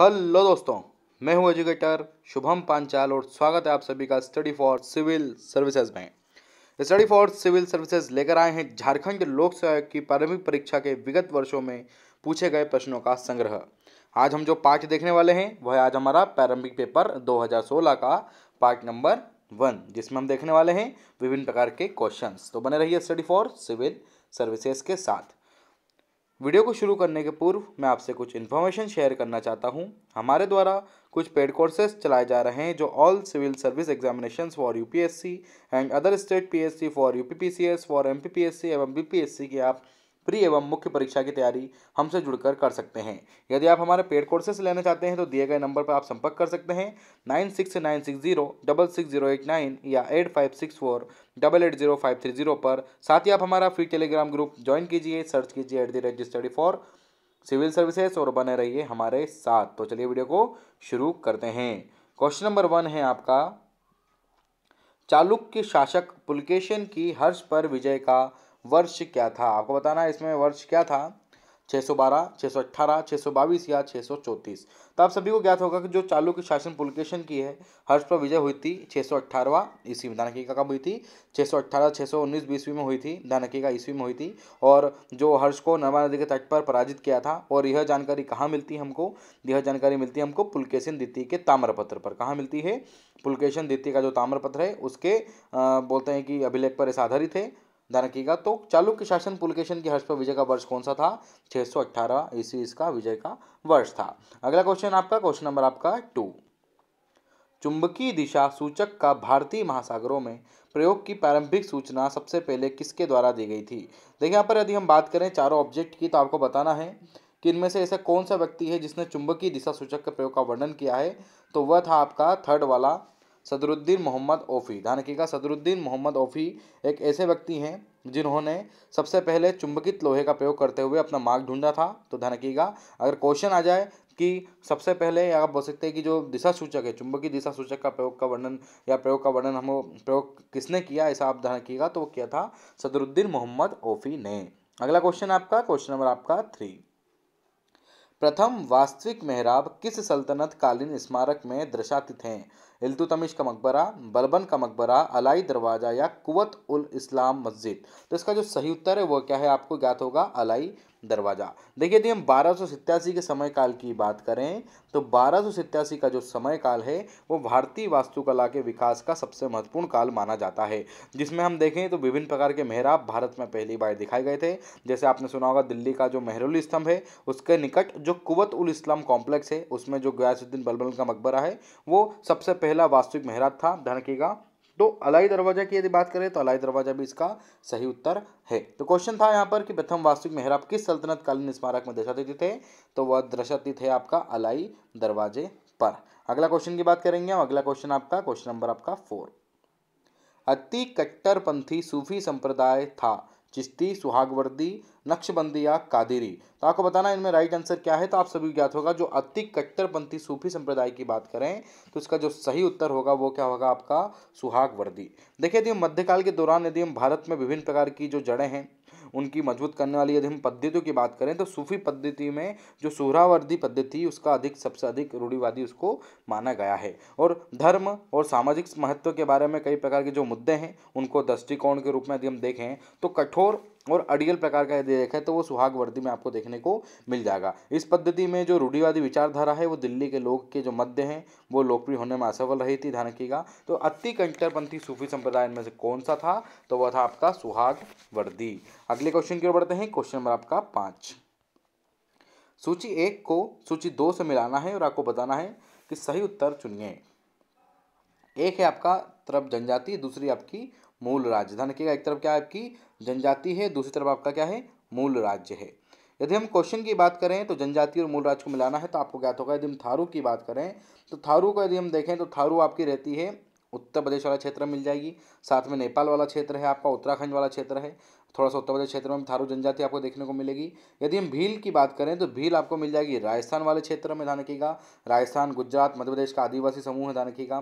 Hello दोस्तों मैं हूं एजुकेटर शुभम पांचाल और स्वागत है आप सभी का स्टडी फॉर सिविल सर्विसेज में स्टडी फॉर सिविल सर्विसेज लेकर आए हैं झारखंड लोक सेवा की प्रारंभिक परीक्षा के विगत वर्षों में पूछे गए प्रश्नों का संग्रह आज हम जो पार्ट देखने वाले हैं वह आज हमारा प्रारंभिक पेपर दो का पार्ट नंबर वन जिसमें हम देखने वाले हैं विभिन्न प्रकार के क्वेश्चंस तो बने रहिए स्टडी फॉर सिविल सर्विसेज के साथ वीडियो को शुरू करने के पूर्व मैं आपसे कुछ इन्फॉर्मेशन शेयर करना चाहता हूं। हमारे द्वारा कुछ पेड कोर्सेज चलाए जा रहे हैं जो all civil service examination for UPSC and other state PSC for UPPCS for MPPSC एवं बीपीएससी के आप प्री एवं मुख्य परीक्षा की तैयारी हमसे जुड़कर कर सकते हैं यदि आप हमारे पेड कोर्सेस लेना चाहते हैं तो दिए गए नंबर पर आप संपर्क कर सकते हैं nine six nine six zero double six zero eight nine या eight five six four double eight zero five three zero पर साथ ही आप हमारा फ्री टेलीग्राम ग्रुप ज्वाइन कीजिए सर्च कीजिए at the rate study for civil services और बने रहिए हमारे साथ तो चलिए वीडियो को शुरू करते हैं क्वेश्चन नंबर वन है आपका चालुक्य शासक पुलकेशन की हर्ष पर विजय का वर्ष क्या था आपको बताना है इसमें वर्ष क्या था 612, 618, 622 या 634 तो आप सभी को ज्ञात होगा कि जो चालू के शासन पुलकेशन की है हर्ष पर विजय हुई थी 618वां ईस्वी में धानकी का कब हुई थी 618, 619 बीसवीं में हुई थी धानकी का ईस्वी में हुई थी और जो हर्ष को नर्मदा नदी के तट पर पराजित किया था और यह जानकारी कहाँ मिलती है हमको यह जानकारी मिलती है हमको पुलकेशन द्वितीय के ताम्रपत्र पर कहाँ मिलती है पुलकेशन द्वितीय का जो ताम्रपत्र है उसके बोलते हैं कि अभिलेख पर इस आधारित है ध्यान रखिएगा तो चालुक्य शासन पुलकेशन की हर्ष पर विजय का वर्ष कौन सा था छः सौ अट्ठारह ईस्वी इसका विजय का वर्ष था अगला क्वेश्चन आपका क्वेश्चन नंबर आपका टू चुंबकीय दिशा सूचक का भारतीय महासागरों में प्रयोग की प्रारंभिक सूचना सबसे पहले किसके द्वारा दी गई थी देखिए यहाँ पर यदि हम बात करें चारों ऑब्जेक्ट की तो आपको बताना है कि इनमें से ऐसा कौन सा व्यक्ति है जिसने चुंबकीय दिशा सूचक के प्रयोग का वर्णन किया है तो वह था आपका थर्ड वाला सदरुद्दीन मोहम्मद ओफ़ी ध्यान रखिएगा सदरुद्दीन मोहम्मद ओफ़ी एक ऐसे व्यक्ति हैं जिन्होंने सबसे पहले चुंबकित लोहे का प्रयोग करते हुए अपना मार्ग ढूंढा था तो ध्यान रखिएगा अगर क्वेश्चन आ जाए कि सबसे पहले आप बोल सकते हैं कि जो दिशा सूचक है चुंबकीय दिशा सूचक का प्रयोग का वर्णन या प्रयोग का वर्णन हम प्रयोग किसने किया ऐसा आप ध्यान रखिएगा तो वो किया था सदरुद्दीन मोहम्मद ओफ़ी ने अगला क्वेश्चन आपका क्वेश्चन नंबर आपका थ्री प्रथम वास्तविक मेहराब किस सल्तनत कालीन स्मारक में दर्शातीत हैं इल्तुतमिश का मकबरा बलबन का मकबरा अलाई दरवाज़ा या कुत उल इस्लाम मस्जिद तो इसका जो सही उत्तर है वो क्या है आपको ज्ञात होगा अलाई दरवाज़ा देखिए यदि हम बारह के समय काल की बात करें तो बारह का जो समय काल है वो भारतीय वास्तुकला के विकास का सबसे महत्वपूर्ण काल माना जाता है जिसमें हम देखें तो विभिन्न प्रकार के मेहराब भारत में पहली बार दिखाए गए थे जैसे आपने सुना होगा दिल्ली का जो मेहरुल स्तंभ है उसके निकट जो कुवत उल इस्लाम कॉम्प्लेक्स है उसमें जो गयासुद्दीन बलबल का मकबरा है वो सबसे पहला वास्तविक मेहराब था धनकी का तो अलाई दरवाजा की यदि बात करें तो अलाई दरवाजा भी इसका सही उत्तर है तो क्वेश्चन था यहाँ पर कि प्रथम वास्तविक मेहराब किस सल्तनत कालीन स्मारक में दर्शाती थे तो वह दर्शाती थे आपका अलाई दरवाजे पर अगला क्वेश्चन की बात करेंगे हम अगला क्वेश्चन आपका क्वेश्चन नंबर आपका फोर अति कट्टरपंथी सूफी संप्रदाय था चिश्ती सुहागवर्दी नक्शबंदी या कादिरी तो आपको बताना इनमें राइट आंसर क्या है तो आप सभी ज्ञात होगा जो अति कट्टरपंथी सूफी संप्रदाय की बात करें तो इसका जो सही उत्तर होगा वो क्या होगा आपका सुहागवर्दी देखिए यदि मध्यकाल के दौरान यदि हम भारत में विभिन्न प्रकार की जो जड़ें हैं उनकी मजबूत करने वाली यदि हम पद्धतियों की बात करें तो सूफी पद्धति में जो सुहरावर्दी पद्धति उसका अधिक सबसे अधिक रूढ़ीवादी उसको माना गया है और धर्म और सामाजिक महत्व के बारे में कई प्रकार के जो मुद्दे हैं उनको दृष्टिकोण के रूप में यदि हम देखें तो कठोर और अड़ियल प्रकार का यदि देखा है तो वो सुहाग वर्दी में आपको देखने को मिल जाएगा इस पद्धति में जो रूढ़ीवादी विचारधारा है वो दिल्ली के लोग के जो मध्य हैं वो लोकप्रिय होने में असफल रही थी ध्यान का तो अति कंटरपंथी सूफी संप्रदाय में से कौन सा था तो वह था आपका सुहाग वर्दी अगले क्वेश्चन की ओर बढ़ते हैं क्वेश्चन नंबर आपका पाँच सूची एक को सूची दो से मिलाना है और आपको बताना है कि सही उत्तर चुनिए एक है आपका तरफ जनजाति दूसरी आपकी मूल राज्य ध्यान रखिएगा एक तरफ क्या आपकी जनजाति है दूसरी तरफ आपका क्या है मूल राज्य है यदि हम क्वेश्चन की बात करें तो जनजाति और मूल राज्य को मिलाना है तो आपको ज्ञात होगा यदि हम थारू की बात करें तो थारू का यदि हम देखें तो थारू आपकी रहती है उत्तर प्रदेश वाला क्षेत्र मिल जाएगी साथ में नेपाल वाला क्षेत्र है आपका उत्तराखंड वाला क्षेत्र है थोड़ा सा उत्तर प्रदेश क्षेत्र में थारू जनजाति आपको देखने को मिलेगी यदि हम भील की बात करें तो भील आपको मिल जाएगी राजस्थान वाले क्षेत्र में ध्यान रखिएगा राजस्थान गुजरात मध्य प्रदेश का आदिवासी समूह है ध्यान रखिएगा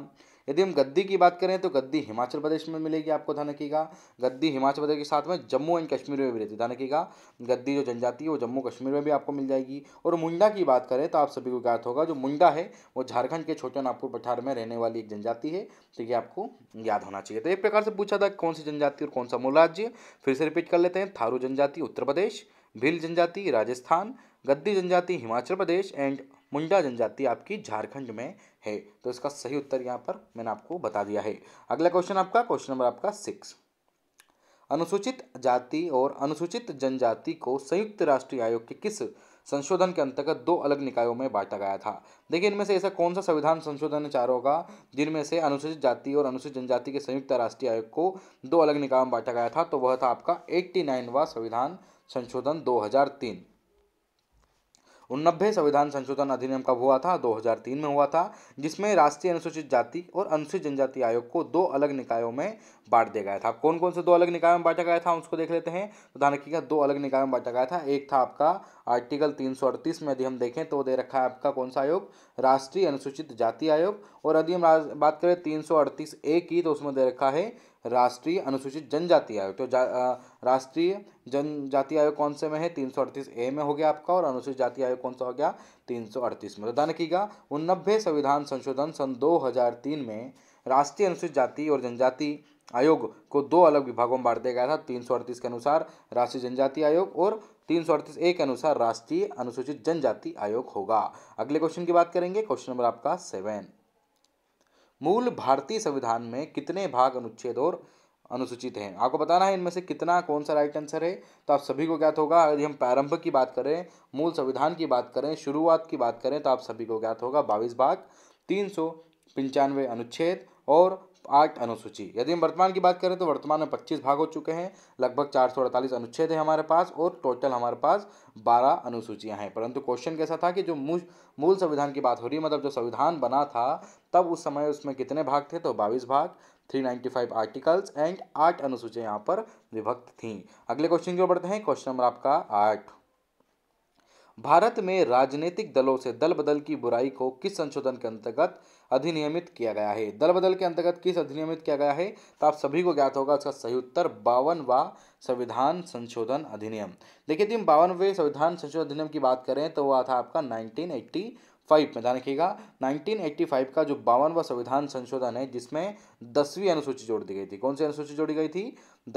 यदि हम गद्दी की बात करें तो गद्दी हिमाचल प्रदेश में मिलेगी आपको ध्यान रखिएगा गद्दी हिमाचल प्रदेश के साथ में जम्मू एंड कश्मीर में भी रहती है ध्यान रखिएगा गद्दी जो जनजाति है वो जम्मू कश्मीर में भी आपको मिल जाएगी और मुंडा की बात करें तो आप सभी को ज्ञात होगा जो मुंडा है वो झारखंड के छोटे नागपुर पठार में रहने वाली एक जनजाति है तो ये आपको याद होना चाहिए तो एक प्रकार से पूछा था कौन सी जनजाति और कौन सा मूल राज्य फिर से रिपीट कर लेते हैं थारू जनजाति उत्तर प्रदेश भील जनजाति राजस्थान गद्दी जनजाति हिमाचल प्रदेश एंड मुंडा जनजाति आपकी झारखंड में है तो इसका सही उत्तर यहाँ पर मैंने आपको बता दिया है अगला क्वेश्चन आपका क्वेश्चन नंबर आपका सिक्स अनुसूचित जाति और अनुसूचित जनजाति को संयुक्त राष्ट्रीय आयोग के किस संशोधन के अंतर्गत दो अलग निकायों में बांटा गया था देखिए इनमें से ऐसा कौन सा संविधान संशोधन चार होगा जिनमें से अनुसूचित जाति और अनुसूचित जनजाति के संयुक्त राष्ट्रीय आयोग को दो अलग निकायों में बांटा गया था तो वह था आपका एट्टी संविधान संशोधन 2003 उन्नबे संविधान संशोधन अधिनियम कब हुआ था 2003 में हुआ था जिसमें राष्ट्रीय अनुसूचित जाति और अनुसूचित जनजाति आयोग को दो अलग निकायों में बांट दिया गया था कौन कौन से दो अलग निकायों में बांटा गया था उसको देख लेते हैं तो ध्यान रखिएगा दो अलग निकायों में बांटा गया था एक था आपका आर्टिकल तीन में यदि हम देखें तो दे रखा है आपका कौन सा आयोग राष्ट्रीय अनुसूचित जाति आयोग और यदि हम बात करें तीन ए की तो उसमें दे रखा है राष्ट्रीय अनुसूचित जनजाति आयोग तो राष्ट्रीय जनजाति आयोग कौन से में है तीन ए में हो गया आपका और अनुसूचित जाति आयोग कौन सा हो गया तीन में मतदान तो कीजिएगा उन्नबे संविधान संशोधन सन 2003 में राष्ट्रीय अनुसूचित जाति और जनजाति आयोग को दो अलग विभागों में बांट दिया गया था तीन के अनुसार राष्ट्रीय जनजाति आयोग और तीन सौ अड़तीस ए के अनुसार राष्ट्रीय अनुसूचित जनजाति आयोग होगा अगले क्वेश्चन की बात करेंगे क्वेश्चन नंबर आपका सेवन मूल भारतीय संविधान में कितने भाग अनुच्छेद और अनुसूचित हैं आपको बताना है इनमें से कितना कौन सा राइट आंसर है तो आप सभी को ज्ञात होगा यदि हम प्रारंभ की बात करें मूल संविधान की बात करें शुरुआत की बात करें तो आप सभी को ज्ञात होगा बाईस भाग तीन सौ पंचानवे अनुच्छेद और आठ अनुसूची यदि हम वर्तमान की बात करें तो वर्तमान में पच्चीस भाग हो चुके हैं लगभग चार सौ अड़तालीस अनुच्छेद है हमारे पास और टोटल हमारे पास बारह अनुसूचियां हैं परंतु क्वेश्चन कैसा था कि जो मूल संविधान की बात हो रही है मतलब जो संविधान बना था तब उस समय उसमें कितने भाग थे तो बाईस भाग थ्री आर्टिकल्स एंड आठ अनुसूचियाँ यहाँ पर विभक्त थी अगले क्वेश्चन की ओर बढ़ते हैं क्वेश्चन नंबर आपका आठ भारत में राजनीतिक दलों से दल बदल की बुराई को किस संशोधन के अंतर्गत अधिनियमित किया गया है दल बदल के अंतर्गत किस अधिनियमित किया गया है तो आप सभी को ज्ञात होगा उसका सही उत्तर बावनवा संविधान संशोधन अधिनियम देखिए टीम बावनवे संविधान संशोधन अधिनियम की बात करें तो वह था आपका नाइनटीन फाइव में ध्यान रखिएगा नाइनटीन एट्टी फाइव का जो बावनवा संविधान संशोधन है जिसमें दसवीं अनुसूची जोड़ दी गई थी कौन सी अनुसूची जोड़ी गई थी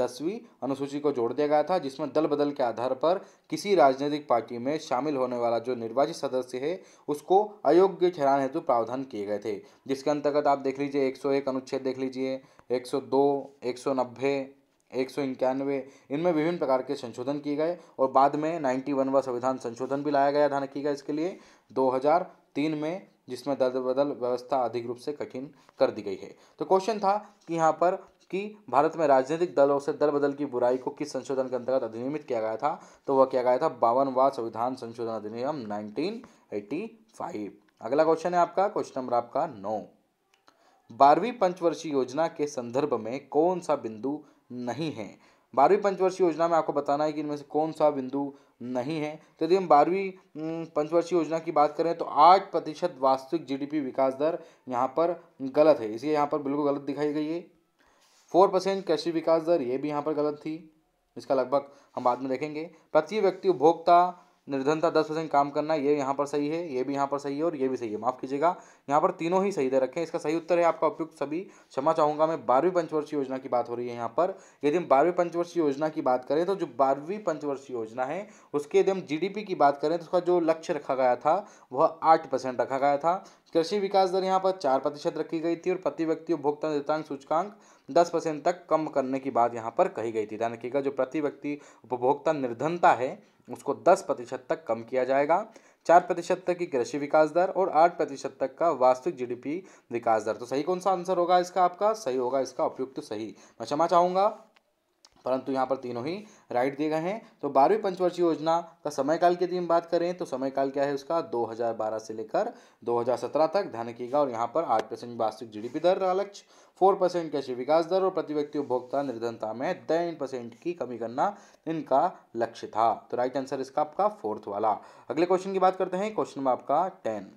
दसवीं अनुसूची को जोड़ दिया गया था जिसमें दल बदल के आधार पर किसी राजनीतिक पार्टी में शामिल होने वाला जो निर्वाचित सदस्य है उसको अयोग्य ठहराने हेतु प्रावधान किए गए थे जिसके अंतर्गत आप देख लीजिए एक अनुच्छेद देख लीजिए एक सौ एक सौ इक्यानवे इनमें विभिन्न प्रकार के संशोधन किए गए और बाद में नाइन्टी वन संविधान संशोधन भी लाया गया की रखिएगा इसके लिए तीन में जिसमें दल बदल व्यवस्था अधिक रूप से कठिन कर दी गई है तो क्वेश्चन था कि यहाँ पर कि भारत में राजनीतिक दलों से दल बदल की बुराई को किस संशोधन के अंतर्गत अधिनियमित किया गया था तो वह किया गया था बावनवा संविधान संशोधन अधिनियम नाइनटीन अगला क्वेश्चन है आपका क्वेश्चन नंबर आपका नौ बारहवीं पंचवर्षीय योजना के संदर्भ में कौन सा बिंदु नहीं है बारहवीं पंचवर्षीय योजना में आपको बताना है कि इनमें से कौन सा बिंदु नहीं है तो यदि हम बारहवीं पंचवर्षीय योजना की बात करें तो आठ प्रतिशत वास्तविक जीडीपी विकास दर यहाँ पर गलत है इसलिए यहाँ पर बिल्कुल गलत दिखाई गई है फोर परसेंट कृषि विकास दर ये भी यहाँ पर गलत थी इसका लगभग हम बाद में देखेंगे प्रति व्यक्ति उपभोक्ता निर्धनता दस परसेंट काम करना ये यहाँ पर सही है ये भी यहाँ पर सही है और ये भी सही है माफ़ कीजिएगा यहाँ पर तीनों ही सही दे रखें इसका सही उत्तर है आपका उपयुक्त सभी क्षमा चाहूँगा मैं बारहवीं पंचवर्षीय योजना की बात हो रही है यहाँ पर यदि हम बारहवीं पंचवर्षीय योजना की बात करें तो जो बारहवीं पंचवर्षीय योजना है उसके यदि हम जी की बात करें तो उसका जो लक्ष्य रखा गया था वह आठ रखा गया था कृषि विकास दर यहाँ पर चार प्रतिशत रखी गई थी और प्रति व्यक्ति उपभोक्ता निर्तांग सूचकांक दस परसेंट तक कम करने की बात यहाँ पर कही गई थी ध्यान रखिएगा जो प्रति व्यक्ति उपभोक्ता निर्धनता है उसको 10 प्रतिशत तक कम किया जाएगा चार प्रतिशत तक की कृषि विकास दर और आठ प्रतिशत तक का वास्तविक जीडीपी विकास दर तो सही कौन सा आंसर होगा इसका आपका सही होगा इसका उपयुक्त सही मैं क्षमा चाहूँगा परंतु यहाँ पर तीनों ही राइट दिए गए हैं तो बारहवीं पंचवर्षीय योजना का समयकाल की यदि हम बात करें तो समयकाल क्या है उसका 2012 से लेकर 2017 तक ध्यान रखिएगा और यहाँ पर आठ परसेंट वार्षिक जीडीपी दर का लक्ष्य फोर परसेंट कैसे विकास दर और प्रति व्यक्ति उपभोक्ता निर्धनता में दिन परसेंट की कमी करना इनका लक्ष्य था तो राइट आंसर इसका आपका फोर्थ वाला अगले क्वेश्चन की बात करते हैं क्वेश्चन नंबर आपका टेन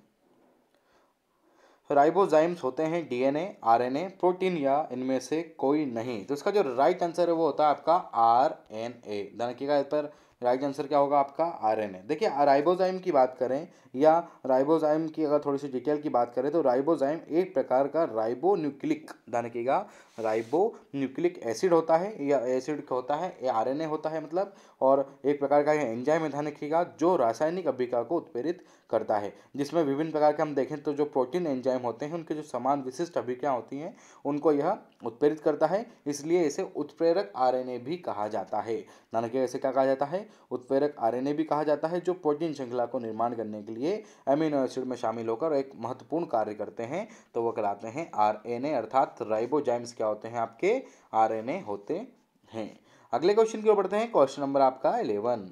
राइबोजाइम्स होते हैं डीएनए आरएनए प्रोटीन या इनमें से कोई नहीं तो इसका जो राइट आंसर है वो होता है आपका आर एन ए ध्यान रखिएगा पर राइट आंसर क्या होगा आपका आर एन ए देखिए राइबोजाइम की बात करें या राइबोजाइम की अगर थोड़ी सी डिटेल की बात करें तो राइबोजाइम एक प्रकार का राइबो न्यूक्लिक ध्यान रखिएगा राइबो न्यूक्लिक एसिड होता है या एसिड होता है या आर एन ए होता है मतलब और एक प्रकार का यह एंजाइम है ध्यान जो रासायनिक अभिका को उत्प्रेरित करता है जिसमें विभिन्न प्रकार के हम देखें तो जो प्रोटीन एंजाइम होते हैं उनके जो समान विशिष्ट अभिक्रिया होती हैं उनको यह उत्प्रेरित करता है इसलिए इसे उत्प्रेरक आरएनए भी कहा जाता है नानक के इसे क्या कहा जाता है उत्प्रेरक आरएनए भी कहा जाता है जो प्रोटीन श्रृंखला को निर्माण करने के लिए अमीनो एसिड में शामिल होकर एक महत्वपूर्ण कार्य करते हैं तो वह कराते हैं आर अर्थात राइबोजाइम्स क्या होते हैं आपके आर होते हैं अगले क्वेश्चन की ओर बढ़ते हैं क्वेश्चन नंबर आपका इलेवन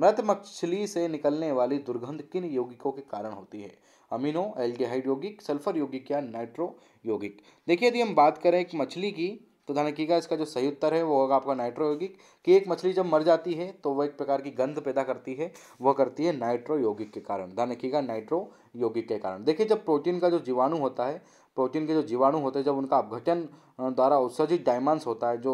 मृत मछली से निकलने वाली दुर्गंध किन यौगिकों के कारण होती है अमीनो एल्डिहाइड यौगिक सल्फर यौगिक या नाइट्रो यौगिक देखिए यदि हम बात करें एक मछली की तो ध्यान रखिएगा इसका जो सही उत्तर है वो होगा आपका नाइट्रो यौगिक कि एक मछली जब मर जाती है तो वह एक प्रकार की गंध पैदा करती है वह करती है नाइट्रो यौगिक के कारण ध्यान रखिएगा नाइट्रो यौगिक के कारण देखिए जब प्रोटीन का जो जीवाणु होता है प्रोटीन के जो जीवाणु होते हैं जब उनका अपघटन द्वारा उत्सर्जित डायमंड्स होता है जो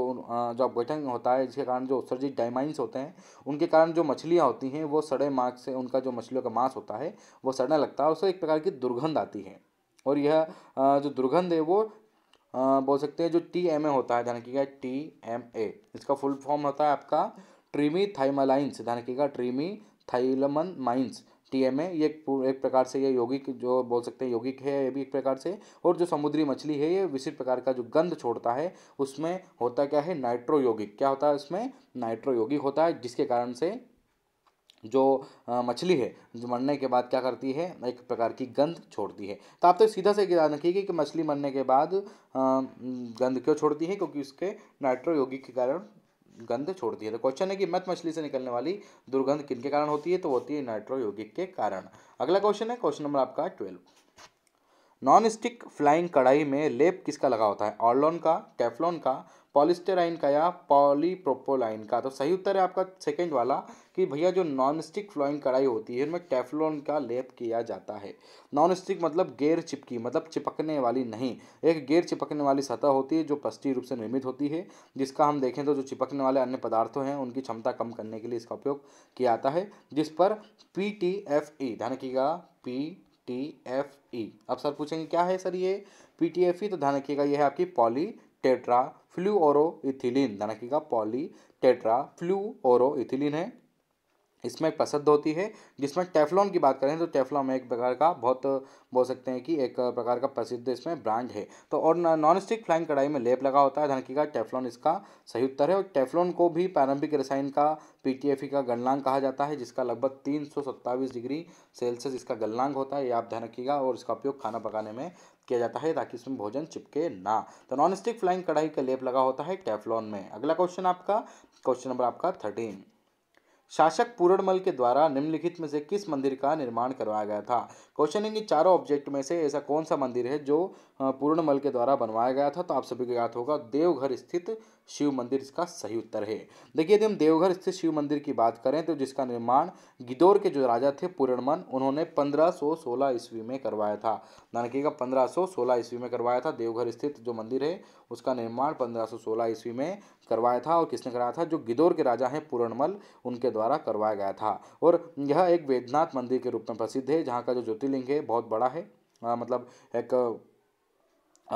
जो अपघटन होता है जिसके कारण जो उत्सर्जित डायमाइंस होते हैं उनके कारण जो मछलियाँ होती हैं वो सड़े मार्ग से उनका जो मछलियों का मांस होता है वो सड़ने लगता है उससे एक प्रकार की दुर्गंध आती है और यह जो दुर्गंध है वो बोल सकते हैं जो टी एम ए होता है ध्यान रखिएगा टी एम ए इसका फुल फॉर्म होता है आपका ट्रीमी थाइमालाइंस ध्यान रखिएगा ट्रीमी थाइलमन माइंस टीएमए ये एक, एक प्रकार से ये यौगिक जो बोल सकते हैं यौगिक है ये भी एक प्रकार से और जो समुद्री मछली है ये विशिष्ट प्रकार का जो गंध छोड़ता है उसमें होता क्या है नाइट्रो यौगिक क्या होता है उसमें नाइट्रो यौगिक होता है जिसके कारण से जो मछली है जो मरने के बाद क्या करती है एक प्रकार की गंध छोड़ती है तो आप तो सीधा से याद रखिएगा कि मछली मरने के बाद गंध क्यों छोड़ती है क्योंकि उसके नाइट्रो यौगिक के कारण गंध छोड़ दिया तो क्वेश्चन है कि मत मछली से निकलने वाली दुर्गंध किन के कारण होती है तो होती है नाइट्रो यौगिक के कारण अगला क्वेश्चन है क्वेश्चन नंबर आपका ट्वेल्व नॉन स्टिक फ्लाइंग कढ़ाई में लेप किसका लगा होता है ऑर्लोन का टेफलोन का पॉलिस्टेराइन का या पॉलीप्रोपोलाइन का तो सही उत्तर है आपका सेकेंड वाला कि भैया जो नॉन स्टिक फ्लोइंग कढ़ाई होती है उनमें टेफलोन का लेप किया जाता है नॉन स्टिक मतलब गैर चिपकी मतलब चिपकने वाली नहीं एक गैर चिपकने वाली सतह होती है जो पष्टी रूप से निर्मित होती है जिसका हम देखें तो जो चिपकने वाले अन्य पदार्थों हैं उनकी क्षमता कम करने के लिए इसका उपयोग किया जाता है जिस पर पी टी एफ ई ध्यान रखिएगा पी टी एफ ई अब सर पूछेंगे क्या है सर ये पी टी एफ ई तो ध्यान रखिएगा ये है आपकी poly tetra fluoro ethylene ध्यान रखिएगा poly tetra fluoro ethylene है इसमें एक पसंद होती है जिसमें टेफ्लॉन की बात करें तो में एक प्रकार का बहुत बोल सकते हैं कि एक प्रकार का प्रसिद्ध इसमें ब्रांड है तो और नॉन स्टिक फ्लाइंग कढ़ाई में लेप लगा होता है धनकी का टेफ्लॉन इसका सही उत्तर है और टेफ्लॉन को भी प्रारंभिक रसायन का पीटीएफई का गलनांक कहा जाता है जिसका लगभग तीन डिग्री सेल्सियस इसका गलनांक होता है ये आप ध्यान रखिएगा और इसका उपयोग खाना पकाने में किया जाता है ताकि इसमें भोजन चिपके ना तो नॉन स्टिक फ्लाइंग कढ़ाई का लेप लगा होता है टेफ्लॉन में अगला क्वेश्चन आपका क्वेश्चन नंबर आपका थर्टीन शासक पूरणमल के द्वारा निम्नलिखित में से किस मंदिर का निर्माण करवाया गया था क्वेश्चन है कि चारों ऑब्जेक्ट में से ऐसा कौन सा मंदिर है जो पूर्णमल के द्वारा बनवाया गया था तो आप सभी को याद होगा देवघर स्थित शिव मंदिर इसका सही उत्तर है देखिए यदि हम देवघर स्थित शिव मंदिर की बात करें तो जिसका निर्माण गिदौर के जो राजा थे पूर्णमन उन्होंने 1516 ईस्वी में करवाया था ध्यान का 1516 ईस्वी में करवाया था देवघर स्थित जो मंदिर है उसका निर्माण 1516 ईस्वी में करवाया था और किसने कराया था जो गिदौर के राजा हैं पूर्णमल उनके द्वारा करवाया गया था और यह एक वेदनाथ मंदिर के रूप में प्रसिद्ध है जहाँ का जो ज्योतिर्लिंग है बहुत बड़ा है मतलब एक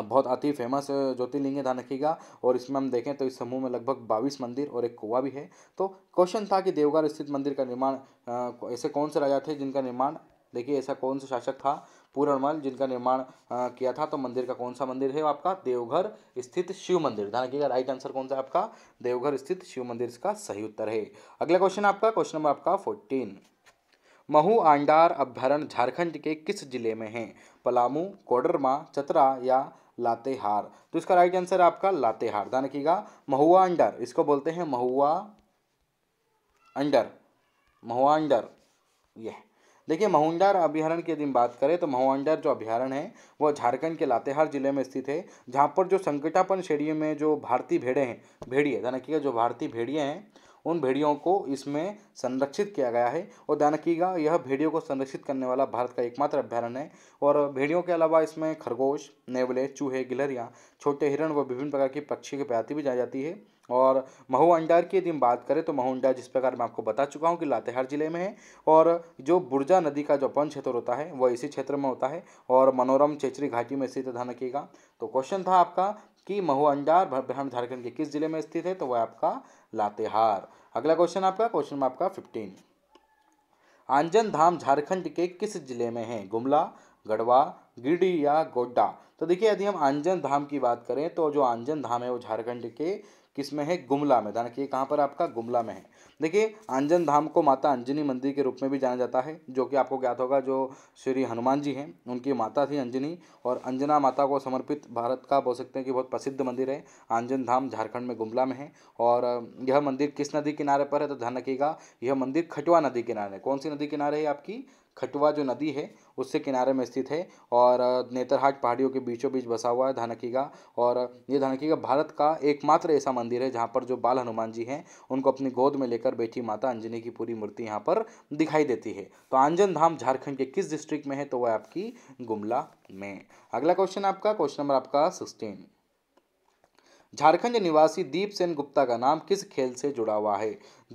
बहुत अति फेमस ज्योतिर्लिंग है धानखी का और इसमें हम देखें तो इस समूह में लगभग बाईस मंदिर और एक कुआ भी है तो क्वेश्चन था कि देवघर स्थित मंदिर का निर्माण ऐसे कौन से राजा थे जिनका निर्माण देखिए ऐसा कौन सा शासक था पूरणमल जिनका निर्माण किया था तो मंदिर का कौन सा मंदिर है आपका देवघर स्थित शिव मंदिर धानखी का राइट आंसर कौन सा आपका देवघर स्थित शिव मंदिर इसका सही उत्तर है अगला क्वेश्चन आपका क्वेश्चन नंबर आपका फोर्टीन महू आंडार अभ्यारण्य झारखंड के किस जिले में है पलामू कोडरमा चतरा या लातेहार तो इसका राइट आंसर आपका लातेहार ध्यान रखिएगा महुआ अंडर इसको बोलते हैं महुआ अंडर महुआ अंडर यह देखिए महुंडार अभ्यारण की यदि हम बात करें तो महुआंडार जो अभ्यारण है वह झारखंड के लातेहार जिले में स्थित है जहाँ पर जो संकटापन श्रेणी में जो भारतीय भेड़े हैं भेड़िए ध्यान रखिएगा जो भारतीय भेड़िए हैं उन भेड़ियों को इसमें संरक्षित किया गया है और रखिएगा यह भेड़ियों को संरक्षित करने वाला भारत का एकमात्र अभ्यारण्य है और भेड़ियों के अलावा इसमें खरगोश नेवले चूहे गिलहरियाँ छोटे हिरण व विभिन्न प्रकार की पक्षी की प्रजाति भी जाई जाती है और महू अंडार की यदि हम बात करें तो महू अंडार जिस प्रकार मैं आपको बता चुका हूँ कि लातेहार जिले में है और जो बुर्जा नदी का जो अपन क्षेत्र होता है वह इसी क्षेत्र में होता है और मनोरम चेचरी घाटी में स्थित ध्यान रखिएगा तो क्वेश्चन था आपका कि महू अंडार झारखंड के किस जिले में स्थित है तो वह आपका लातेहार अगला क्वेश्चन आपका क्वेश्चन नंबर आपका फिफ्टीन आंजन धाम झारखंड के किस जिले में है गुमला गढ़वा गिरडी या गोड्डा तो देखिए यदि हम आंजन धाम की बात करें तो जो आंजन धाम है वो झारखंड के किस में है गुमला में ध्यान रखिए कहाँ पर आपका गुमला में है देखिए अंजन धाम को माता अंजनी मंदिर के रूप में भी जाना जाता है जो कि आपको ज्ञात होगा जो श्री हनुमान जी हैं उनकी माता थी अंजनी और अंजना माता को समर्पित भारत का बोल सकते हैं कि बहुत प्रसिद्ध मंदिर है आंजन धाम झारखंड में गुमला में है और यह मंदिर किस नदी किनारे पर है तो ध्यान रखिएगा यह मंदिर खटवा नदी किनारे कौन सी नदी किनारे है आपकी खटुआ जो नदी है उससे किनारे में स्थित है और नेतरहाट पहाड़ियों के बीचों बीच बसा हुआ है धानकीगा और ये धानकीगा भारत का एकमात्र ऐसा मंदिर है जहाँ पर जो बाल हनुमान जी हैं उनको अपनी गोद में लेकर बैठी माता अंजनी की पूरी मूर्ति यहाँ पर दिखाई देती है तो आंजन धाम झारखंड के किस डिस्ट्रिक्ट में है तो वह आपकी गुमला में अगला क्वेश्चन आपका क्वेश्चन नंबर आपका सिक्सटीन झारखंड निवासी दीप सेन गुप्ता का नाम किस खेल से जुड़ा हुआ है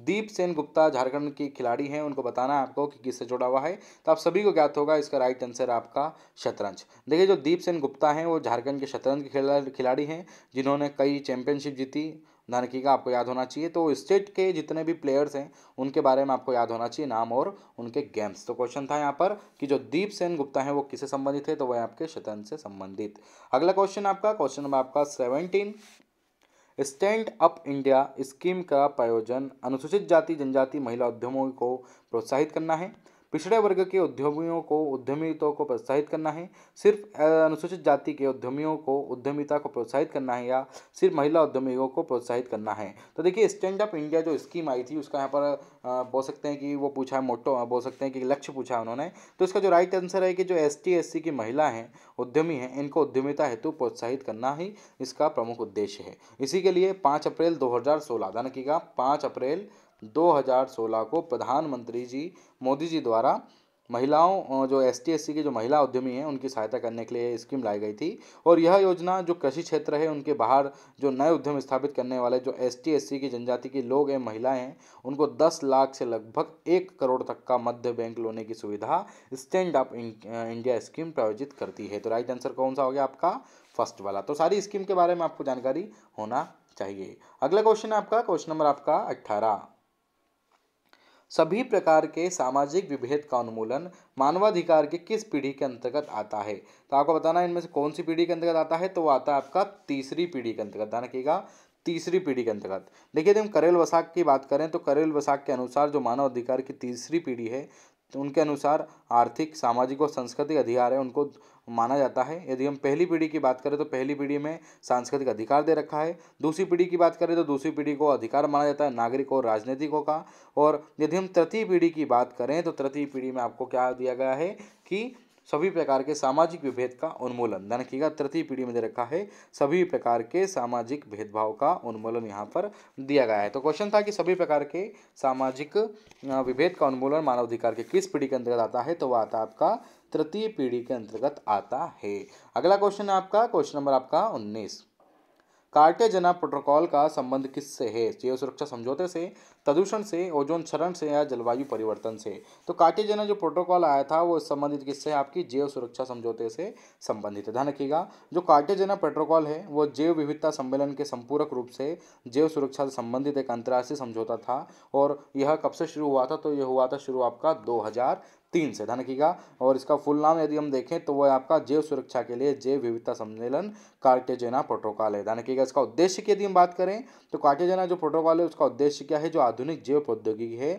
दीप सेन गुप्ता झारखंड के खिलाड़ी हैं उनको बताना है आपको कि किससे जुड़ा हुआ है तो आप सभी को ज्ञात होगा इसका राइट आंसर आपका शतरंज देखिए जो दीप सेन गुप्ता हैं वो झारखंड के शतरंज के खिलाड़ी हैं जिन्होंने कई चैंपियनशिप जीती धनकी का आपको याद होना चाहिए तो स्टेट के जितने भी प्लेयर्स हैं उनके बारे में आपको याद होना चाहिए नाम और उनके गेम्स तो क्वेश्चन था यहाँ पर कि जो दीप सेन गुप्ता हैं वो किससे संबंधित है तो वह आपके शतरंज से संबंधित अगला क्वेश्चन आपका क्वेश्चन नंबर आपका seventeen stand up India scheme का प्रयोजन अनुसूचित जाति जनजाति महिला उद्यमों को प्रोत्साहित करना है पिछड़े वर्ग के उद्यमियों को उद्यमितों को प्रोत्साहित करना है सिर्फ अनुसूचित जाति के उद्यमियों को उद्यमिता को प्रोत्साहित करना है या सिर्फ महिला उद्यमियों को प्रोत्साहित करना है तो देखिए स्टैंड अप इंडिया जो स्कीम आई थी उसका यहाँ पर बोल सकते हैं कि वो पूछा है मोटो बोल सकते हैं कि लक्ष्य पूछा है उन्होंने तो इसका जो राइट आंसर है कि जो एस टी की महिला हैं उद्यमी हैं इनको उद्यमिता हेतु प्रोत्साहित करना ही इसका प्रमुख उद्देश्य है इसी के लिए पाँच अप्रैल दो हज़ार सोलह ध्यान रखिएगा पाँच अप्रैल 2016 को प्रधानमंत्री जी मोदी जी द्वारा महिलाओं जो एस टी के जो महिला उद्यमी हैं उनकी सहायता करने के लिए स्कीम लाई गई थी और यह योजना जो कृषि क्षेत्र है उनके बाहर जो नए उद्यम स्थापित करने वाले जो एस टी की जनजाति के लोग हैं महिलाएं हैं उनको 10 लाख से लगभग एक करोड़ तक का मध्य बैंक लोने की सुविधा स्टैंड अप इंडिया स्कीम प्रायोजित करती है तो राइट आंसर कौन सा हो गया आपका फर्स्ट वाला तो सारी स्कीम के बारे में आपको जानकारी होना चाहिए अगला क्वेश्चन है आपका क्वेश्चन नंबर आपका अट्ठारह सभी प्रकार के सामाजिक विभेद का उन्मूलन मानवाधिकार के किस पीढ़ी के अंतर्गत आता है तो आपको बताना इनमें से कौन सी पीढ़ी के अंतर्गत आता है तो वो आता है आपका तीसरी पीढ़ी के अंतर्गत ध्यान रखिएगा तीसरी पीढ़ी के अंतर्गत देखिए यदि हम करेल वसाक की बात करें तो करेल वसाक के अनुसार जो मानव अधिकार की तीसरी पीढ़ी है तो उनके अनुसार आर्थिक सामाजिक और सांस्कृतिक अधिकार है उनको माना जाता है यदि हम पहली पीढ़ी की बात करें तो पहली पीढ़ी में सांस्कृतिक अधिकार दे रखा है दूसरी पीढ़ी की बात करें तो दूसरी पीढ़ी को अधिकार माना जाता है नागरिक और राजनीतिकों का और यदि हम तृतीय पीढ़ी की बात करें तो तृतीय पीढ़ी में आपको क्या दिया गया है कि सभी प्रकार के सामाजिक विभेद का उन्मूलन ध्यान रखिएगा तृतीय पीढ़ी में दे रखा है सभी प्रकार के सामाजिक भेदभाव का उन्मूलन यहाँ पर दिया गया है तो क्वेश्चन था कि सभी प्रकार के सामाजिक विभेद का उन्मूलन मानवाधिकार के किस पीढ़ी के अंतर्गत आता है तो वह आता है आपका तृतीय पीढ़ी के अंतर्गत आता है अगला क्वेश्चन है आपका क्वेश्चन नंबर आपका उन्नीस कार्टे जना प्रोटोकॉल का संबंध किससे है जीव सुरक्षा समझौते से प्रदूषण से ओजोन क्षरण से या जलवायु परिवर्तन से तो कार्टे जना जो प्रोटोकॉल आया था वो संबंधित किससे है आपकी जीव सुरक्षा समझौते से संबंधित है ध्यान रखिएगा जो कार्टे जना प्रोटोकॉल है वो जैव विविधता सम्मेलन के संपूरक रूप से जैव सुरक्षा से संबंधित एक अंतर्राष्ट्रीय समझौता था और यह कब से शुरू हुआ था तो यह हुआ था शुरू आपका दो तीन से धन का और इसका फुल नाम यदि हम देखें तो वह आपका जैव सुरक्षा के लिए जैव विविधता सम्मेलन कार्टेजेना प्रोटोकॉल है ध्यान का इसका उद्देश्य की यदि हम बात करें तो कार्टेजेना जो प्रोटोकॉल है उसका उद्देश्य क्या है जो आधुनिक जैव प्रौद्योगिकी है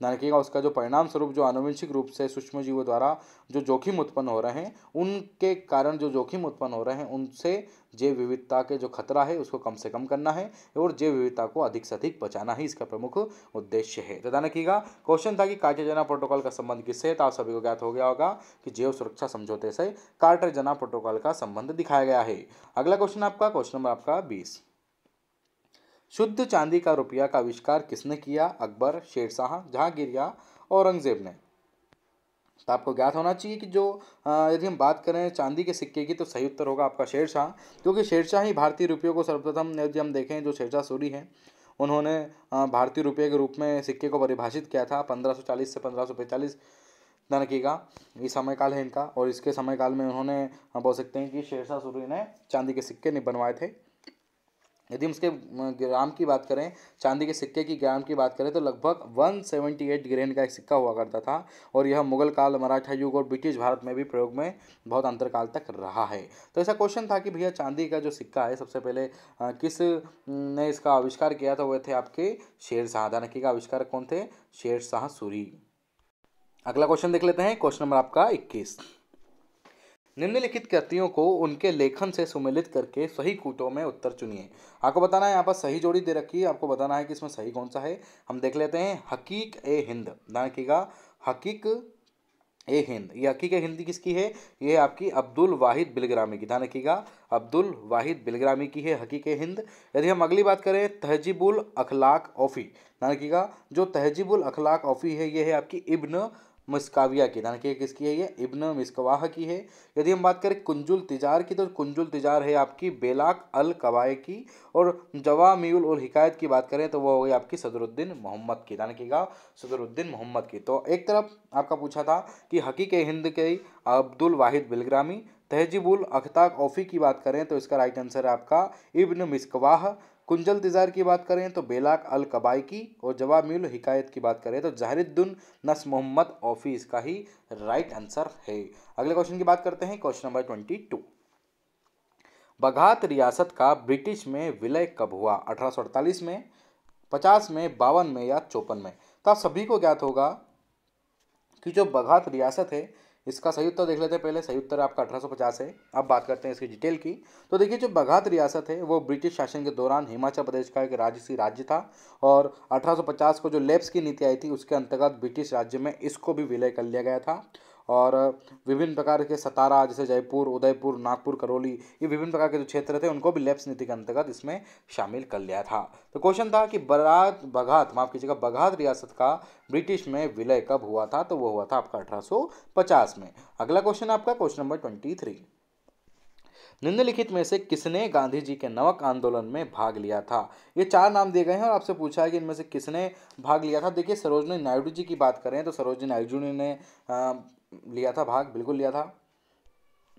ध्यान रखिएगा उसका जो परिणाम स्वरूप जो आनुवंशिक रूप से सूक्ष्म जीवों द्वारा जो जोखिम उत्पन्न हो रहे हैं उनके कारण जो जोखिम उत्पन्न हो रहे हैं उनसे जैव विविधता के जो खतरा है उसको कम से कम करना है और जैव विविधता को अधिक से अधिक बचाना ही इसका प्रमुख उद्देश्य है तो ध्यान रखिएगा क्वेश्चन था कि कार्टेजना प्रोटोकॉल का संबंध किससे तो आप सभी को ज्ञात हो गया होगा कि जैव सुरक्षा समझौते से कार्टेजना प्रोटोकॉल का संबंध दिखाया गया है अगला क्वेश्चन आपका क्वेश्चन नंबर आपका बीस शुद्ध चांदी का रुपया का आविष्कार किसने किया अकबर शेरशाह जहांगीर या औरंगजेब ने तो आपको ज्ञात होना चाहिए कि जो यदि हम बात करें चांदी के सिक्के की तो सही उत्तर होगा आपका शेरशाह क्योंकि शेरशाह ही भारतीय रुपयों को सर्वप्रथम यदि हम देखें जो शेरशाह सूरी हैं उन्होंने भारतीय रुपये के रूप में सिक्के को परिभाषित किया था पंद्रह से पंद्रह धनकी का ये काल है इनका और इसके समय काल में उन्होंने बोल सकते हैं कि शेरशाह सूरी ने चांदी के सिक्के नहीं बनवाए थे यदि हम उसके ग्राम की बात करें चांदी के सिक्के की ग्राम की बात करें तो लगभग 178 ग्रेन का एक सिक्का हुआ करता था और यह मुगल काल मराठा युग और ब्रिटिश भारत में भी प्रयोग में बहुत अंतरकाल तक रहा है तो ऐसा क्वेश्चन था कि भैया चांदी का जो सिक्का है सबसे पहले किस ने इसका आविष्कार किया था वह थे आपके शेर शाह दानकी का आविष्कार कौन थे शेर शाह सूरी अगला क्वेश्चन देख लेते हैं क्वेश्चन नंबर आपका इक्कीस निम्नलिखित कृतियों को उनके लेखन से सुमिलित करके सही कूटों में उत्तर चुनिए आपको बताना है यहाँ पर सही जोड़ी दे रखी है आपको बताना है कि इसमें सही कौन सा है हम देख लेते हैं हकीक ए हिंद ध्यान रखिएगा हकीक ए हिंद ये हकीक ए हिंदी किसकी है ये आपकी अब्दुल वाहिद बिलग्रामी की ध्यान रखिएगा अब्दुल वाहिद बिलग्रामी की है हकीक ए हिंद यदि हम अगली बात करें तहजीबुल अखलाक ऑफ़ी ध्यान रखिएगा जो तहजीबुल अखलाक ऑफ़ी है ये है आपकी इब्न मस्काविया की यानी कि किसकी है ये इब्न मिसकवाह की है यदि हम बात करें कुंजुल तिजार की तो कुंजुल तिजार है आपकी बेलाक अल कवाए की और जवामील और हिकायत की बात करें तो वो हो गई आपकी सदरुद्दीन मोहम्मद की यानी कि सदरुद्दीन मोहम्मद की तो एक तरफ आपका पूछा था कि हकीक हिंद के अब्दुल वाहिद बिलग्रामी तहजीबुल अख्ताक ओफ़ी की बात करें तो इसका राइट आंसर है आपका इब्न मिसकवाह कुंजल दिजार की बात करें तो बेलाक अल कबाई की और मिल हिकायत की बात करें तो जहरुद्दीन नस मोहम्मद ऑफिस का ही राइट आंसर है अगले क्वेश्चन की बात करते हैं question number twenty two Baghat रियासत का ब्रिटिश में विलय कब हुआ अठारह में पचास में बावन में या चौपन में तो आप सभी को ज्ञात होगा कि जो बघात रियासत है इसका सही उत्तर देख लेते हैं पहले सही उत्तर आपका अठारह है अब बात करते हैं इसकी डिटेल की तो देखिए जो बघात रियासत है वो ब्रिटिश शासन के दौरान हिमाचल प्रदेश का एक राजसी राज्य था और 1850 को जो लेप्स की नीति आई थी उसके अंतर्गत ब्रिटिश राज्य में इसको भी विलय कर लिया गया था और विभिन्न प्रकार के सतारा जैसे जयपुर उदयपुर नागपुर करौली ये विभिन्न प्रकार के जो क्षेत्र थे उनको भी लेप्स नीति के अंतर्गत इसमें शामिल कर लिया था तो क्वेश्चन था कि बरात बघात माफ कीजिएगा बघात रियासत का ब्रिटिश में विलय कब हुआ था तो वो हुआ था आपका अठारह में अगला क्वेश्चन आपका क्वेश्चन नंबर ट्वेंटी निम्नलिखित में से किसने गांधी जी के नमक आंदोलन में भाग लिया था ये चार नाम दिए गए हैं और आपसे पूछा है कि इनमें से किसने भाग लिया था देखिए सरोजनी नायडू जी की बात करें तो सरोजनी नायडू ने लिया था भाग बिल्कुल लिया था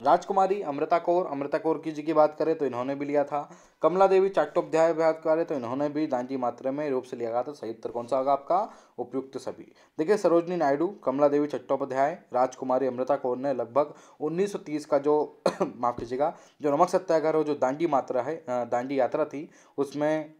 राजकुमारी अमृता कौर अमृता कौर की जी की बात करें तो इन्होंने भी लिया था कमला देवी चाट्टोपाध्याय बात करें तो इन्होंने भी दांजी मात्रा में रूप से लिया गया था सही उत्तर कौन सा होगा आपका उपयुक्त सभी देखिए सरोजनी नायडू कमला देवी चट्टोपाध्याय राजकुमारी अमृता कौर ने लगभग 1930 का जो माफ कीजिएगा जो नमक सत्याग्रह जो दांडी मात्रा है दांडी यात्रा थी उसमें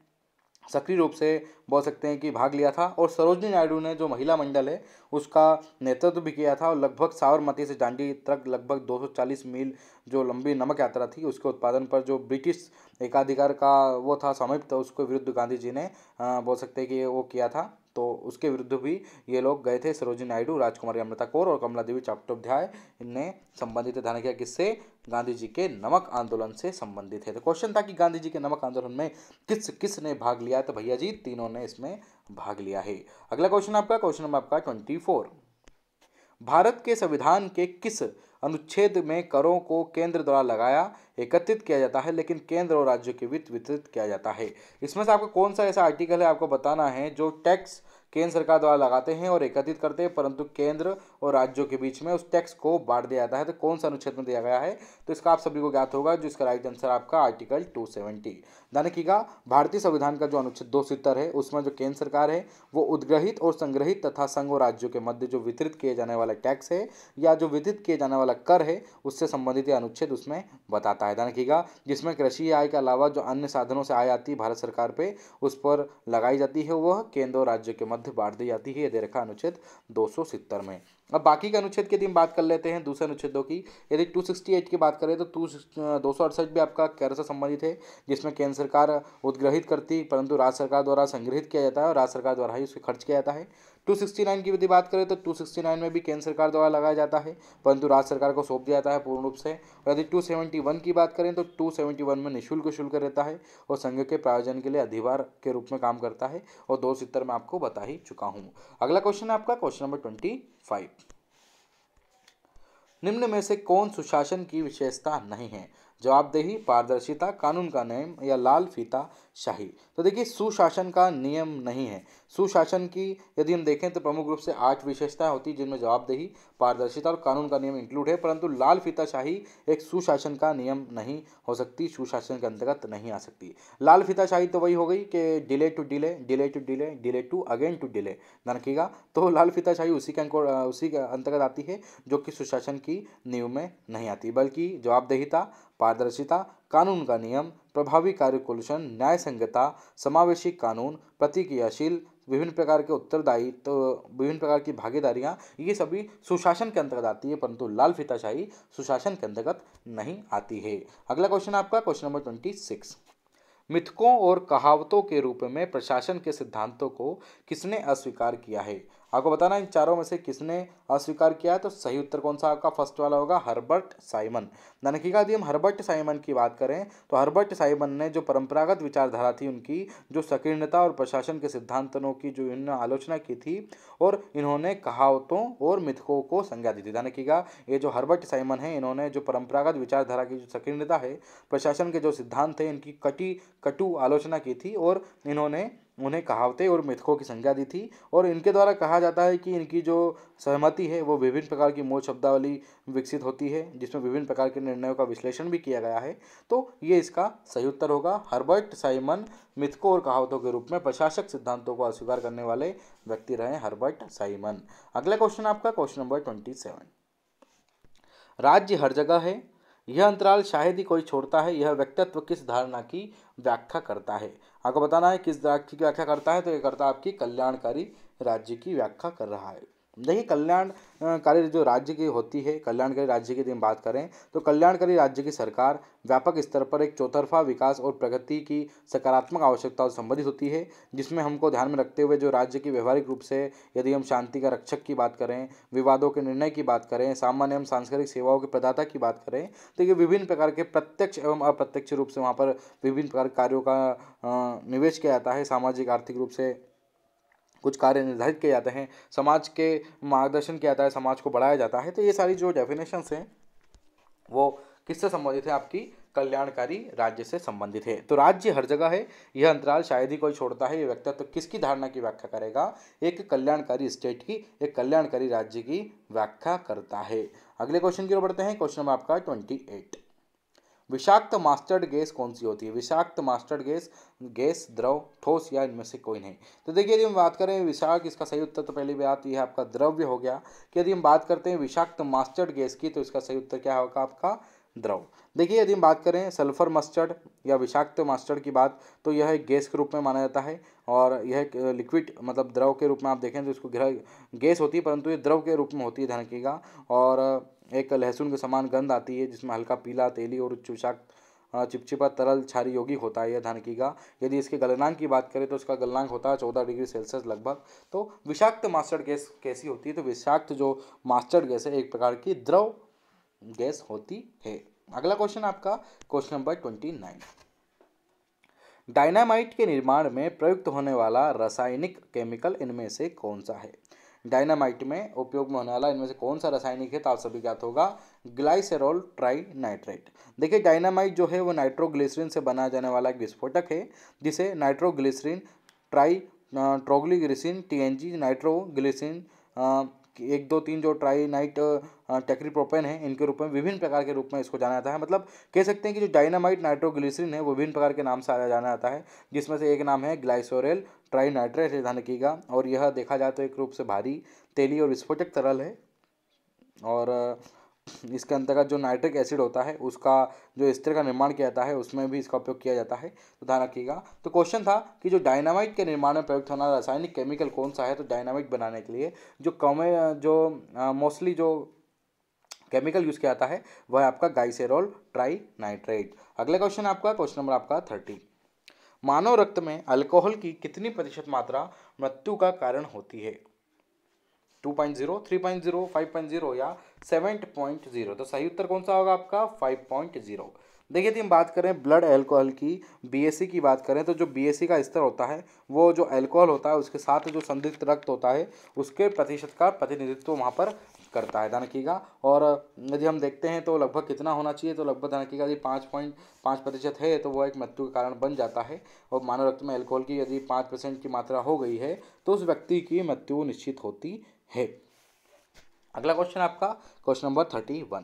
सक्रिय रूप से बोल सकते हैं कि भाग लिया था और सरोजनी नायडू ने जो महिला मंडल है उसका नेतृत्व भी किया था और लगभग सावरमती से डांडी तक लगभग 240 मील जो लंबी नमक यात्रा थी उसके उत्पादन पर जो ब्रिटिश एकाधिकार का वो था था उसके विरुद्ध गांधी जी ने बोल सकते हैं कि वो किया था तो उसके विरुद्ध भी ये लोग गए थे सरोजी नायडू राजकुमारी अमृता कौर और कमला देवी चट्टोपाध्याय ने संबंधित ध्यान किया किससे गांधी जी के नमक आंदोलन से संबंधित है तो क्वेश्चन था कि गांधी जी के नमक आंदोलन में किस किस ने भाग लिया तो भैया जी तीनों ने इसमें भाग लिया है अगला क्वेश्चन आपका क्वेश्चन नंबर आपका ट्वेंटी फोर भारत के संविधान के किस अनुच्छेद में करों को केंद्र द्वारा लगाया एकत्रित किया जाता है लेकिन केंद्र और राज्यों के वित्त वितरित किया जाता है इसमें से आपको कौन सा ऐसा आर्टिकल है आपको बताना है जो टैक्स केंद्र सरकार द्वारा लगाते हैं और एकत्रित करते हैं परंतु केंद्र और राज्यों के बीच में उस टैक्स को बांट दिया जाता है तो कौन सा अनुच्छेद में दिया गया है तो इसका आप सभी को ज्ञात होगा जो इसका राइट आंसर आपका आर्टिकल टू सेवेंटी ध्यान रखिएगा भारतीय संविधान का जो अनुच्छेद दो सितर है उसमें जो केंद्र सरकार है वो उद्ग्रहित और संग्रहित तथा संघ और राज्यों के मध्य जो वितरित किए जाने वाला टैक्स है या जो वितरित किए जाने वाला कर है उससे संबंधित अनुच्छेद उसमें बताता है ध्यान रखिएगा जिसमें कृषि आय के अलावा जो अन्य साधनों से आय आती है भारत सरकार पर उस पर लगाई जाती है वह केंद्र और राज्य के मध्य मध्य बांट दी जाती है यदि रखा अनुच्छेद दो में अब बाकी के अनुच्छेद की यदि बात कर लेते हैं दूसरे अनुच्छेदों की यदि 268 की बात करें तो टू दो भी आपका कैर से संबंधित है जिसमें केंद्र सरकार उद्ग्रहित करती परंतु राज्य सरकार द्वारा संग्रहित किया जाता है और राज्य सरकार द्वारा ही उसे खर्च किया जाता है टू सिक्सटी नाइन की यदि बात करें तो टू सिक्सटी नाइन में भी केंद्र सरकार द्वारा लगाया जाता है परंतु राज्य सरकार को सौंप दिया जाता है पूर्ण रूप से और यदि टू सेवेंटी वन की बात करें तो टू सेवेंटी वन में निःशुल्क शुल्क रहता है और संघ के प्रायोजन के लिए अधिवार के रूप में काम करता है और दो सितर में आपको बता ही चुका हूँ अगला क्वेश्चन है आपका क्वेश्चन नंबर ट्वेंटी निम्न में से कौन सुशासन की विशेषता नहीं है जवाबदेही पारदर्शिता कानून का नियम या लाल फीता शाही तो देखिए सुशासन का नियम नहीं है सुशासन की यदि हम देखें तो प्रमुख रूप से आठ विशेषताएं होती हैं जिनमें जवाबदेही पारदर्शिता और कानून का नियम इंक्लूड है परंतु लाल फीता शाही एक सुशासन का नियम नहीं हो सकती सुशासन के अंतर्गत नहीं आ सकती लाल फीता शाही तो वही हो गई कि delay to delay delay to delay delay to again to delay ना रखिएगा तो लाल फीता शाही उसी के उसी के अंतर्गत आती है जो कि सुशासन की नियम में नहीं आती बल्कि जवाबदेहिता पारदर्शिता कानून का नियम प्रभावी कार्य कुलशन न्याय संहिता समावेशी कानून प्रतिक्रियाशील विभिन्न प्रकार के उत्तरदायित्व तो विभिन्न प्रकार की भागीदारियाँ ये सभी सुशासन के अंतर्गत आती है परंतु लाल फिताशाही सुशासन के अंतर्गत नहीं आती है अगला क्वेश्चन आपका क्वेश्चन नंबर ट्वेंटी सिक्स मिथकों और कहावतों के रूप में प्रशासन के सिद्धांतों को किसने अस्वीकार किया है आपको बताना इन चारों में से किसने अस्वीकार किया है तो सही उत्तर कौन सा आपका फर्स्ट वाला होगा हर्बर्ट साइमन ननकीका यदि हम हर्बर्ट साइमन की बात करें तो हर्बर्ट साइमन ने जो परंपरागत विचारधारा थी उनकी जो संकीर्णता और प्रशासन के सिद्धांतों की जो इन्होंने आलोचना की थी और इन्होंने कहावतों और मिथकों को संज्ञा दी थी ननकीका ये जो हर्बर्ट साइमन है इन्होंने जो परंपरागत विचारधारा की जो संकीर्णता है प्रशासन के जो सिद्धांत है इनकी कटी कटु आलोचना की थी और इन्होंने उन्हें कहावतें और मिथकों की संज्ञा दी थी और इनके द्वारा कहा जाता है कि इनकी जो सहमति है वो विभिन्न प्रकार की मूल शब्दावली विकसित होती है जिसमें विभिन्न प्रकार के निर्णयों का विश्लेषण भी किया गया है तो ये इसका सही उत्तर होगा हर्बर्ट साइमन मिथकों और कहावतों के रूप में प्रशासक सिद्धांतों को अस्वीकार करने वाले व्यक्ति रहे हर्बर्ट साइमन अगला क्वेश्चन आपका क्वेश्चन नंबर ट्वेंटी सेवन राज्य हर जगह है यह अंतराल शायद ही कोई छोड़ता है यह व्यक्तित्व किस धारणा की व्याख्या करता है आपको बताना है किस राज्य की व्याख्या करता है तो ये करता है आपकी कल्याणकारी राज्य की व्याख्या कर रहा है देखिए कल्याणकारी जो राज्य की होती है कल्याणकारी राज्य की यदि हम बात करें तो कल्याणकारी राज्य की सरकार व्यापक स्तर पर एक चौतरफा विकास और प्रगति की सकारात्मक आवश्यकताओं से संबंधित होती है जिसमें हमको ध्यान में रखते हुए जो राज्य की व्यवहारिक रूप से यदि हम शांति का रक्षक की बात करें विवादों के निर्णय की बात करें सामान्य एवं सांस्कृतिक सेवाओं के प्रदाता की बात करें तो ये विभिन्न प्रकार के प्रत्यक्ष एवं अप्रत्यक्ष रूप से वहाँ पर विभिन्न प्रकार कार्यों का निवेश किया जाता है सामाजिक आर्थिक रूप से कुछ कार्य निर्धारित किए जाते हैं समाज के मार्गदर्शन किया जाता है समाज को बढ़ाया जाता है तो ये सारी जो डेफिनेशंस हैं वो किससे संबंधित है आपकी कल्याणकारी राज्य से संबंधित है तो राज्य हर जगह है यह अंतराल शायद ही कोई छोड़ता है ये व्यक्तित्व तो किसकी धारणा की व्याख्या करेगा एक कल्याणकारी स्टेट की एक कल्याणकारी राज्य की व्याख्या करता है अगले क्वेश्चन की ओर बढ़ते हैं क्वेश्चन नंबर आपका ट्वेंटी एट विषाक्त मास्टर्ड गैस कौन सी होती है विषाक्त मास्टर्ड गैस गैस द्रव ठोस या इनमें से कोई नहीं तो देखिए यदि हम बात करें विषाक इसका सही उत्तर तो पहली आती है आपका द्रव्य हो गया कि यदि हम बात करते हैं विषाक्त मास्टर्ड गैस की तो इसका सही उत्तर क्या होगा आपका द्रव देखिए यदि हम बात करें सल्फर मस्टर्ड या विषाक्त मास्टर्ड की बात तो यह एक गैस के रूप में माना जाता है और यह एक लिक्विड मतलब द्रव के रूप में आप देखें तो इसको गैस होती है परंतु ये द्रव के रूप में होती है धनकेगा और एक लहसुन के समान गंध आती है जिसमें हल्का पीला तेली और चुचाक चिपचिपा तरल क्षारी योगी होता है यह धानकी का यदि इसके गलनांक की बात करें तो इसका गलनांक होता है चौदह डिग्री सेल्सियस लगभग तो विषाक्त मास्टर्ड गैस कैसी होती है तो विषाक्त जो मास्टर्ड गैस है एक प्रकार की द्रव गैस होती है अगला क्वेश्चन आपका question number twenty nine dynamite के निर्माण में प्रयुक्त होने वाला रासायनिक केमिकल इनमें से कौन सा है डायनामाइट में उपयोग में होने वाला इनमें से कौन सा रासायनिक है तो आप सभी ज्ञात होगा ग्लाइसेरोल ट्राई नाइट्रेट देखिए डायनामाइट जो है वो नाइट्रोग्लिसरीन से बनाया जाने वाला एक विस्फोटक है जिसे नाइट्रोग्लिसरीन ट्राई ट्रोग्लीग्रिसिन टी एन जी नाइट्रोग्लिसिन एक दो तीन जो ट्राई नाइट टेक्रीप्रोपेन है इनके रूप में विभिन्न प्रकार के रूप में इसको जाना जाता है मतलब कह सकते हैं कि जो डायनामाइट नाइट्रोग्लिसरीन है वो विभिन्न प्रकार के नाम से आया जाना जाता है जिसमें से एक नाम है ग्लाइसोरेल ट्राई नाइट्रेट है और यह देखा जाए तो एक रूप से भारी तेली और विस्फोटक तरल है और इसके अंतर्गत जो नाइट्रिक एसिड होता है उसका जो स्तर का निर्माण किया जाता है उसमें भी इसका उपयोग किया जाता है तो ध्यान रखिएगा तो क्वेश्चन था कि जो डायनामाइट के निर्माण में प्रयुक्त होना रासायनिक केमिकल कौन सा है तो डायनामाइट बनाने के लिए जो कमे जो मोस्टली जो केमिकल यूज़ किया जाता है वह आपका गाइसेरोल ट्राई नाइट्रेट अगला क्वेश्चन आपका क्वेश्चन नंबर आपका थर्टी मानव रक्त में अल्कोहल की कितनी प्रतिशत मात्रा मृत्यु का कारण होती है two point zero three point zero five point zero या सेवन पॉइंट जीरो तो सही उत्तर कौन सा होगा आपका फाइव पॉइंट जीरो देखिए यदि हम बात करें ब्लड एल्कोहल की बीएससी की बात करें तो जो बीएससी का स्तर होता है वो जो एल्कोहल होता है उसके साथ जो संदिग्ध रक्त होता है उसके प्रतिशत का प्रतिनिधित्व वहाँ पर करता है ध्यान रखिएगा और यदि हम देखते हैं तो लगभग कितना होना चाहिए तो लगभग ध्यान का यदि पाँच पॉइंट पाँच प्रतिशत है तो वह एक मृत्यु का कारण बन जाता है और मानव रक्त में एल्कोहल की यदि पाँच परसेंट की मात्रा हो गई है तो उस व्यक्ति की मृत्यु निश्चित होती है अगला क्वेश्चन आपका क्वेश्चन नंबर थर्टी वन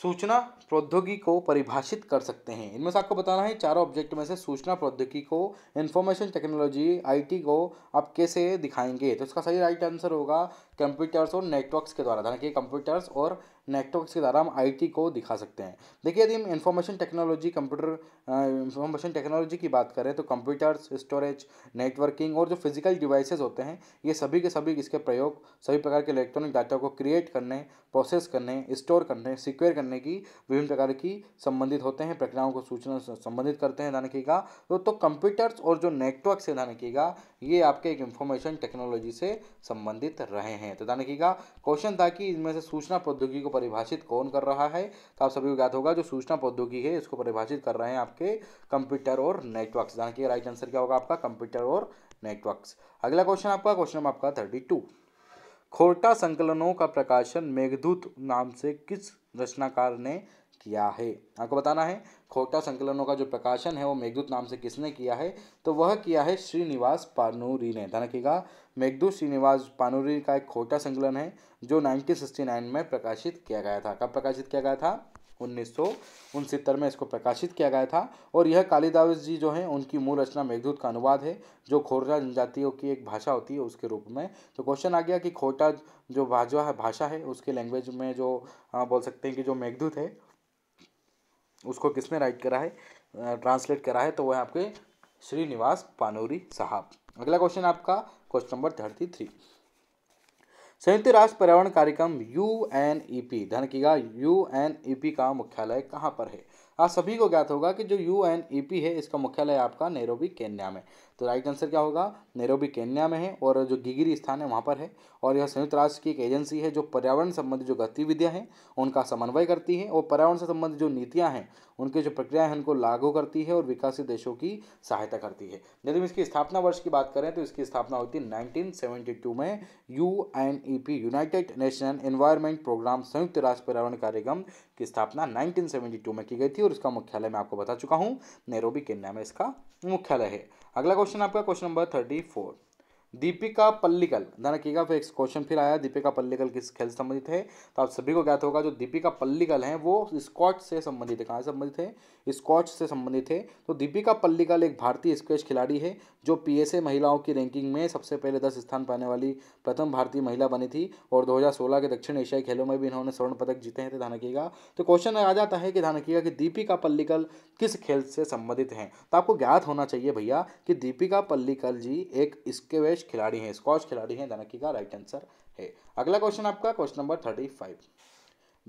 सूचना प्रौद्योगिकी को परिभाषित कर सकते हैं इनमें से आपको बताना है चारों ऑब्जेक्ट में से सूचना प्रौद्योगिकी को इन्फॉर्मेशन टेक्नोलॉजी आईटी को आप कैसे दिखाएंगे तो इसका सही राइट आंसर होगा कंप्यूटर्स और नेटवर्क्स के द्वारा यानी कि कंप्यूटर्स और नेटवर्क्स के द्वारा हम आईटी को दिखा सकते हैं देखिए यदि हम information technology computer information technology की बात करें तो कंप्यूटर्स स्टोरेज नेटवर्किंग और जो फिजिकल डिवाइसेज होते हैं ये सभी के सभी इसके प्रयोग सभी प्रकार के इलेक्ट्रॉनिक डाटा को क्रिएट करने प्रोसेस करने स्टोर करने सिक्योर करने की विभिन्न प्रकार की संबंधित होते हैं प्रक्रियाओं को सूचना संबंधित करते हैं ध्यान रखिएगा तो, तो कंप्यूटर्स और जो नेटवर्क से ध्यान रखिएगा ये आपके एक इंफॉर्मेशन टेक्नोलॉजी से संबंधित रहे हैं हैं तो ध्यान रखिएगा क्वेश्चन था कि इनमें से सूचना प्रौद्योगिकी को परिभाषित कौन कर रहा है तो आप सभी को ज्ञात होगा जो सूचना प्रौद्योगिकी है इसको परिभाषित कर रहे हैं आपके कंप्यूटर और नेटवर्क ध्यान रखिएगा राइट आंसर क्या होगा आपका कंप्यूटर और नेटवर्क्स अगला क्वेश्चन आपका क्वेश्चन नंबर आपका थर्टी खोरटा संकलनों का प्रकाशन मेघदूत नाम से किस रचनाकार ने किया है आपको बताना है खोटा संकलनों का जो प्रकाशन है वो मेघदूत नाम से किसने किया है तो वह किया है श्रीनिवास पानूरी ने ध्यान रखिएगा मेघदू श्रीनिवास पानूरी का एक खोटा संकलन है जो 1969 में प्रकाशित किया गया था कब प्रकाशित किया गया था उन्नीस में इसको प्रकाशित किया गया था और यह कालिदास जी जो हैं उनकी मूल रचना मेघदूत का अनुवाद है जो खोटा जनजातियों की एक भाषा होती है उसके रूप में तो क्वेश्चन आ गया कि खोटा जो भाजवा है भाषा है उसके लैंग्वेज में जो आ, बोल सकते हैं कि जो मेघदूत है उसको किसने राइट करा है ट्रांसलेट करा है तो वह आपके श्रीनिवास पानोरी साहब अगला क्वेश्चन आपका क्वेश्चन नंबर थर्टी थ्री संयुक्त राष्ट्र पर्यावरण कार्यक्रम यू एन ई पी ध्यान रखिएगा यू एन ई पी का मुख्यालय कहाँ पर है आप सभी को ज्ञात होगा कि जो यू एन ई पी है इसका मुख्यालय आपका नेरोबी केन्या में तो राइट आंसर क्या होगा नैरोबी केन्या में है और जो गिगिरी स्थान है वहाँ पर है और यह संयुक्त राष्ट्र की एक एजेंसी है जो पर्यावरण संबंधी जो गतिविधियाँ हैं उनका समन्वय करती है और पर्यावरण से संबंधित जो नीतियाँ हैं उनके जो प्रक्रिया हैं उनको लागू करती है और विकासित देशों की सहायता करती है यदि हम इसकी स्थापना वर्ष की बात करें तो इसकी स्थापना हुई थी नाइनटीन में U N E P United National environment programme संयुक्त राष्ट्र पर्यावरण कार्यक्रम की स्थापना नाइनटीन में की गई थी और इसका मुख्यालय मैं आपको बता चुका हूँ नेरोबी केन्या में इसका मुख्यालय है अगला क्वेश्चन आपका question number thirty four Deepika Pallikal ध्यान की फिर एक क्वेश्चन फिर आया दीपिका पल्लिकल किस खेल से संबंधित है तो आप सभी को ज्ञात होगा जो दीपिका पल्लिकल हैं वो स्कॉच से संबंधित है कहाँ से संबंधित है स्कॉच से संबंधित है तो दीपिका पल्लिकल एक भारतीय स्क्वेच खिलाड़ी है जो पी महिलाओं की रैंकिंग में सबसे पहले दस स्थान पाने वाली प्रथम भारतीय महिला बनी थी और दो के दक्षिण एशियाई खेलों में भी इन्होंने स्वर्ण पदक जीते हैं तो तो क्वेश्चन आ जाता है कि ध्यान कि दीपिका पल्लिकल किस खेल से संबंधित हैं तो आपको ज्ञात होना चाहिए भैया कि दीपिका पल्लिकल जी एक स्क्वेश विशेष खिलाड़ी हैं स्कॉच खिलाड़ी हैं धनकी का राइट आंसर है अगला क्वेश्चन आपका question number thirty five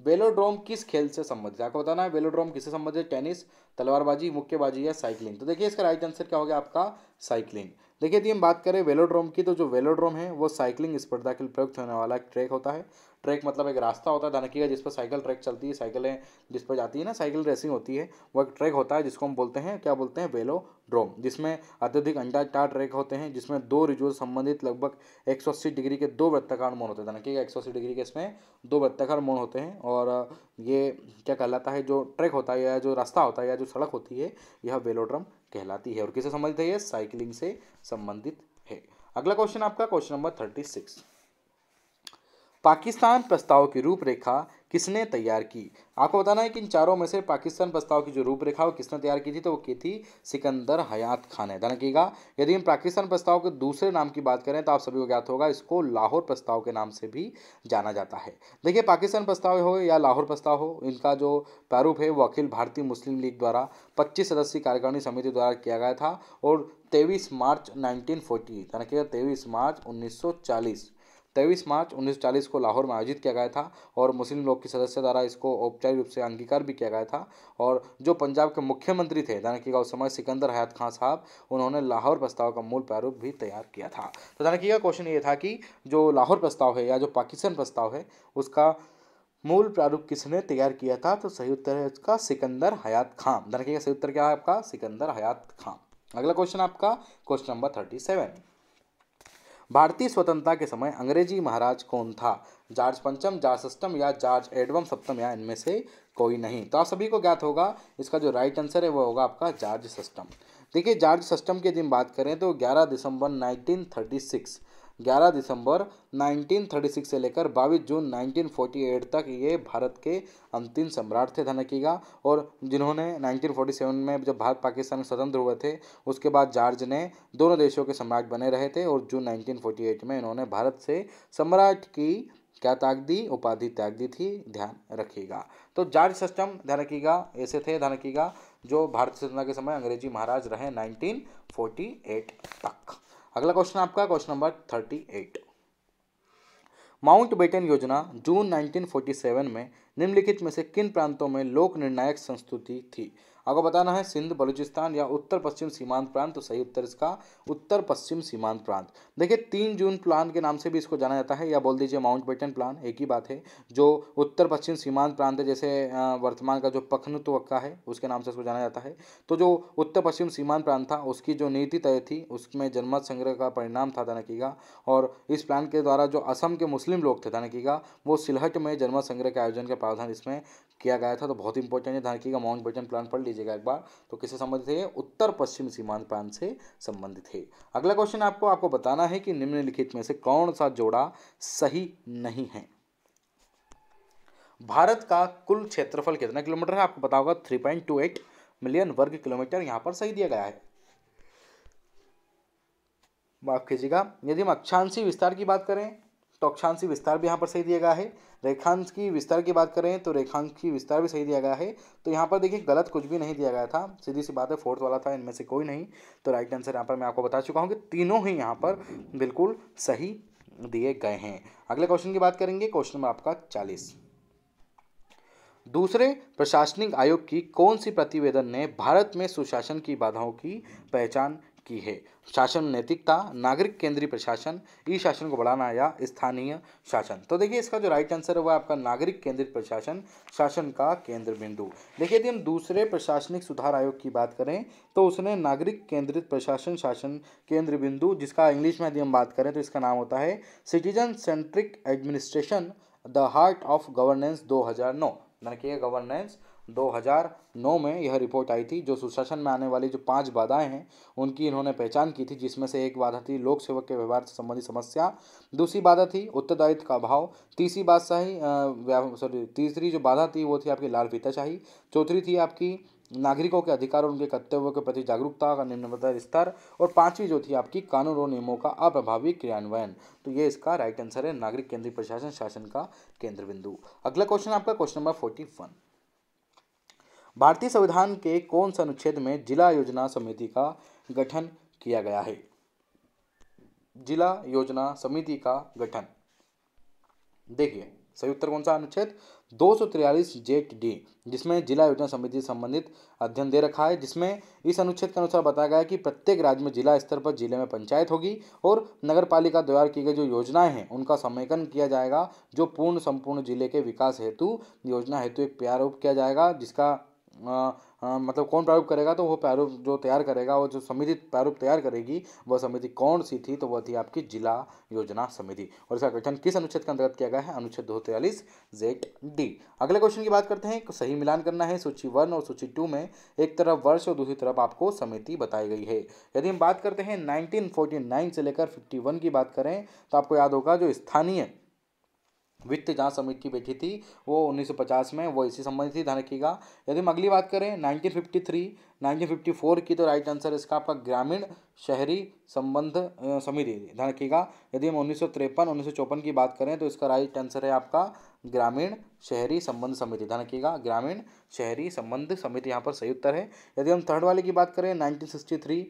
velodrome किस खेल से संबंधित आपको बताना है वेलोड्रोम किससे संबंधित टेनिस तलवारबाजी मुक्केबाजी या साइकिलिंग तो देखिए इसका राइट आंसर क्या हो गया आपका साइकिलिंग देखिए यदि हम बात करें वेलोड्रोम की तो जो वेलोड्रोम है वो साइकिलिंग स्पर्धा के लिए प्रयुक्त होने वाला एक ट्रैक होता है ट्रैक मतलब एक रास्ता होता है धनकी का जिस पर साइकिल ट्रैक चलती है साइकिलें जिस पर जाती है ना साइकिल रेसिंग होती है वो एक ट्रैक होता है जिसको हम बोलते हैं क्या बोलते हैं वेलो ड्रोम जिसमें अत्यधिक अंडा टा ट्रैक होते हैं जिसमें दो रिजो संबंधित लगभग एक डिग्री के दो वृत्ताकार मोड़ होते हैं धनकी का एक डिग्री के इसमें दो वृत्ताकार मोड़ होते हैं और ये क्या कहलाता है जो ट्रैक होता है या जो रास्ता होता है या जो सड़क होती है यह वेलोड्रम कहलाती है और किससे संबंधित है ये साइकिलिंग से संबंधित है अगला क्वेश्चन आपका question number thirty six Pakistan प्रस्ताव की रूपरेखा किसने तैयार की आपको बताना है कि इन चारों में से पाकिस्तान प्रस्ताव की जो रूपरेखा वो किसने तैयार की थी तो वो की थी सिकंदर हयात खान है ध्यान रखिएगा यदि हम पाकिस्तान प्रस्ताव के दूसरे नाम की बात करें तो आप सभी को ज्ञात होगा इसको लाहौर प्रस्ताव के नाम से भी जाना जाता है देखिए पाकिस्तान प्रस्ताव हो या लाहौर प्रस्ताव हो इनका जो प्रारूप है वो अखिल भारतीय मुस्लिम लीग द्वारा पच्चीस सदस्यीय कार्यकारिणी समिति द्वारा किया गया था और तेईस मार्च नाइनटीन फोर्टी रखिएगा तेईस मार्च उन्नीस सौ चालीस तेईस मार्च 1940 को लाहौर में आयोजित किया गया था और मुस्लिम लोग की सदस्य द्वारा इसको औपचारिक रूप से अंगीकार भी किया गया था और जो पंजाब के मुख्यमंत्री थे जाने उस समय सिकंदर हयात खां साहब उन्होंने लाहौर प्रस्ताव का मूल प्रारूप भी तैयार किया था तो जाने कि क्वेश्चन ये था कि जो लाहौर प्रस्ताव है या जो पाकिस्तान प्रस्ताव है उसका मूल प्रारूप किसने तैयार किया था तो सही उत्तर है उसका सिकंदर हयात खां ध्यान सही उत्तर क्या है आपका सिकंदर हयात खां अगला क्वेश्चन आपका क्वेश्चन नंबर थर्टी सेवन भारतीय स्वतंत्रता के समय अंग्रेजी महाराज कौन था जॉर्ज पंचम जॉर्ज सप्तम या जॉर्ज एडवम सप्तम या इनमें से कोई नहीं तो आप सभी को ज्ञात होगा इसका जो राइट आंसर है वो होगा आपका जॉर्ज सस्टम देखिए जॉर्ज सस्टम की यदि हम बात करें तो 11 दिसंबर 1936 11 दिसंबर 1936 से लेकर 22 जून 1948 तक ये भारत के अंतिम सम्राट थे का और जिन्होंने 1947 में जब भारत पाकिस्तान स्वतंत्र हुए थे उसके बाद जॉर्ज ने दोनों देशों के सम्राट बने रहे थे और जून 1948 में इन्होंने भारत से सम्राट की क्या त्याग दी उपाधि त्याग दी थी ध्यान रखिएगा तो जार्ज सिस्टम ध्यान रखिएगा ऐसे थे ध्यान रखिएगा जो भारतीय स्वतंत्रता के समय अंग्रेजी महाराज रहे 1948 तक अगला क्वेश्चन आपका question number thirty eight Mountbatten योजना जून 1947 में निम्नलिखित में से किन प्रांतों में लोक निर्णायक संस्तुति थी आपको बताना है सिंध बलूचिस्तान या उत्तर पश्चिम सीमांत प्रांत तो सही उत्तर इसका उत्तर पश्चिम सीमांत प्रांत देखिए तीन जून प्लान के नाम से भी इसको जाना जाता है या बोल दीजिए माउंट बेटन प्लान एक ही बात है जो उत्तर पश्चिम सीमांत प्रांत है जैसे वर्तमान का जो पखनतवक्का है उसके नाम से इसको जाना जाता है तो जो उत्तर पश्चिम सीमांत प्रांत था उसकी जो नीति तय थी उसमें जनमत संग्रह का परिणाम था दानकीगा और इस प्लान के द्वारा जो असम के मुस्लिम लोग थे दानकीगा वो सिलहट में जनमत संग्रह के आयोजन का प्रावधान इसमें किया गया था तो बहुत इंपॉर्टेंट है धारकी का माउंट बेटन प्लान पढ़ लीजिएगा एक बार तो किससे संबंधित है उत्तर पश्चिम सीमांत प्लान से संबंधित है अगला क्वेश्चन आपको आपको बताना है कि निम्नलिखित में से कौन सा जोड़ा सही नहीं है भारत का कुल क्षेत्रफल कितना किलोमीटर है आपको बताओ होगा three point two eight million वर्ग किलोमीटर यहाँ पर सही दिया गया है माफ कीजिएगा यदि हम अक्षांशी विस्तार की बात करें तो अक्षांश विस्तार भी यहाँ पर सही दिया गया है रेखांश की विस्तार की बात करें तो रेखांश की विस्तार भी सही दिया गया है तो यहाँ पर देखिए गलत कुछ भी नहीं दिया गया था सीधी सी बात है फोर्थ वाला था इनमें से कोई नहीं तो राइट आंसर यहाँ पर मैं आपको बता चुका हूँ कि तीनों ही यहाँ पर बिल्कुल सही दिए गए हैं अगले क्वेश्चन की बात करेंगे क्वेश्चन नंबर आपका चालीस दूसरे प्रशासनिक आयोग की कौन सी प्रतिवेदन ने भारत में सुशासन की बाधाओं की पहचान की है शासन नैतिकता नागरिक केंद्रीय प्रशासन ई शासन को बढ़ाना या स्थानीय शासन तो देखिए इसका जो राइट आंसर है वह आपका नागरिक केंद्रित प्रशासन शासन का केंद्र बिंदु देखिए यदि हम दूसरे प्रशासनिक सुधार आयोग की बात करें तो उसने नागरिक केंद्रित प्रशासन शासन केंद्र बिंदु जिसका इंग्लिश में यदि हम बात करें तो इसका नाम होता है citizen centric administration the heart of governance दो हज़ार नौ गवर्नेंस 2009 में यह रिपोर्ट आई थी जो सुशासन में आने वाली जो पांच बाधाएं हैं उनकी इन्होंने पहचान की थी जिसमें से एक बाधा थी लोक सेवक के व्यवहार से संबंधित समस्या दूसरी बाधा थी उत्तरदायित्व का अभाव तीसरी बादशाही सॉरी तीसरी जो बाधा थी वो थी आपकी लाल फीताशाही चौथी थी आपकी नागरिकों के अधिकार और उनके कर्तव्यों के प्रति जागरूकता का निम्न स्तर और पांचवी जो थी आपकी कानून और नियमों का अप्रभावी क्रियान्वयन तो ये इसका राइट आंसर है नागरिक केंद्रीय प्रशासन शासन का केंद्र बिंदु अगला क्वेश्चन आपका क्वेश्चन नंबर फोर्टी वन भारतीय संविधान के कौन से अनुच्छेद में जिला योजना समिति का गठन किया गया है जिला योजना समिति का गठन देखिए सही उत्तर कौन सा अनुच्छेद दो सौ तिरयालीस जेट डी जिसमें जिला योजना समिति से संबंधित अध्ययन दे रखा है जिसमें इस अनुच्छेद के अनुसार बताया गया है कि प्रत्येक राज्य में जिला स्तर पर जिले में पंचायत होगी और नगर पालिका द्वारा की गई जो योजनाएं हैं उनका समेकन किया जाएगा जो पूर्ण संपूर्ण जिले के विकास हेतु योजना हेतु एक प्रारूप किया जाएगा जिसका हाँ, हाँ, मतलब कौन प्रारूप करेगा तो वो प्रारूप जो तैयार करेगा वो जो समिति प्रारूप तैयार करेगी वह समिति कौन सी थी तो वह थी आपकी जिला योजना समिति और इसका गठन किस अनुच्छेद के अंतर्गत किया गया है अनुच्छेद दो तिरालीस जेड डी अगले क्वेश्चन की बात करते हैं सही मिलान करना है सूची वन और सूची टू में एक तरफ वर्ष और दूसरी तरफ आपको समिति बताई गई है यदि हम बात करते हैं नाइनटीन से लेकर फिफ्टी की बात करें तो आपको याद होगा जो स्थानीय वित्त जांच समिति की बैठी थी वो 1950 में वो इसी संबंधित थी ध्यान रखिएगा यदि हम अगली बात करें 1953 1954 की तो राइट आंसर इसका आपका ग्रामीण शहरी संबंध समिति ध्यान रखिएगा यदि हम उन्नीस सौ की बात करें तो इसका राइट आंसर है आपका ग्रामीण शहरी संबंध समिति ध्यान रखिएगा ग्रामीण शहरी संबंध समिति यहाँ पर सही उत्तर है यदि हम थर्ड वाले की बात करें नाइनटीन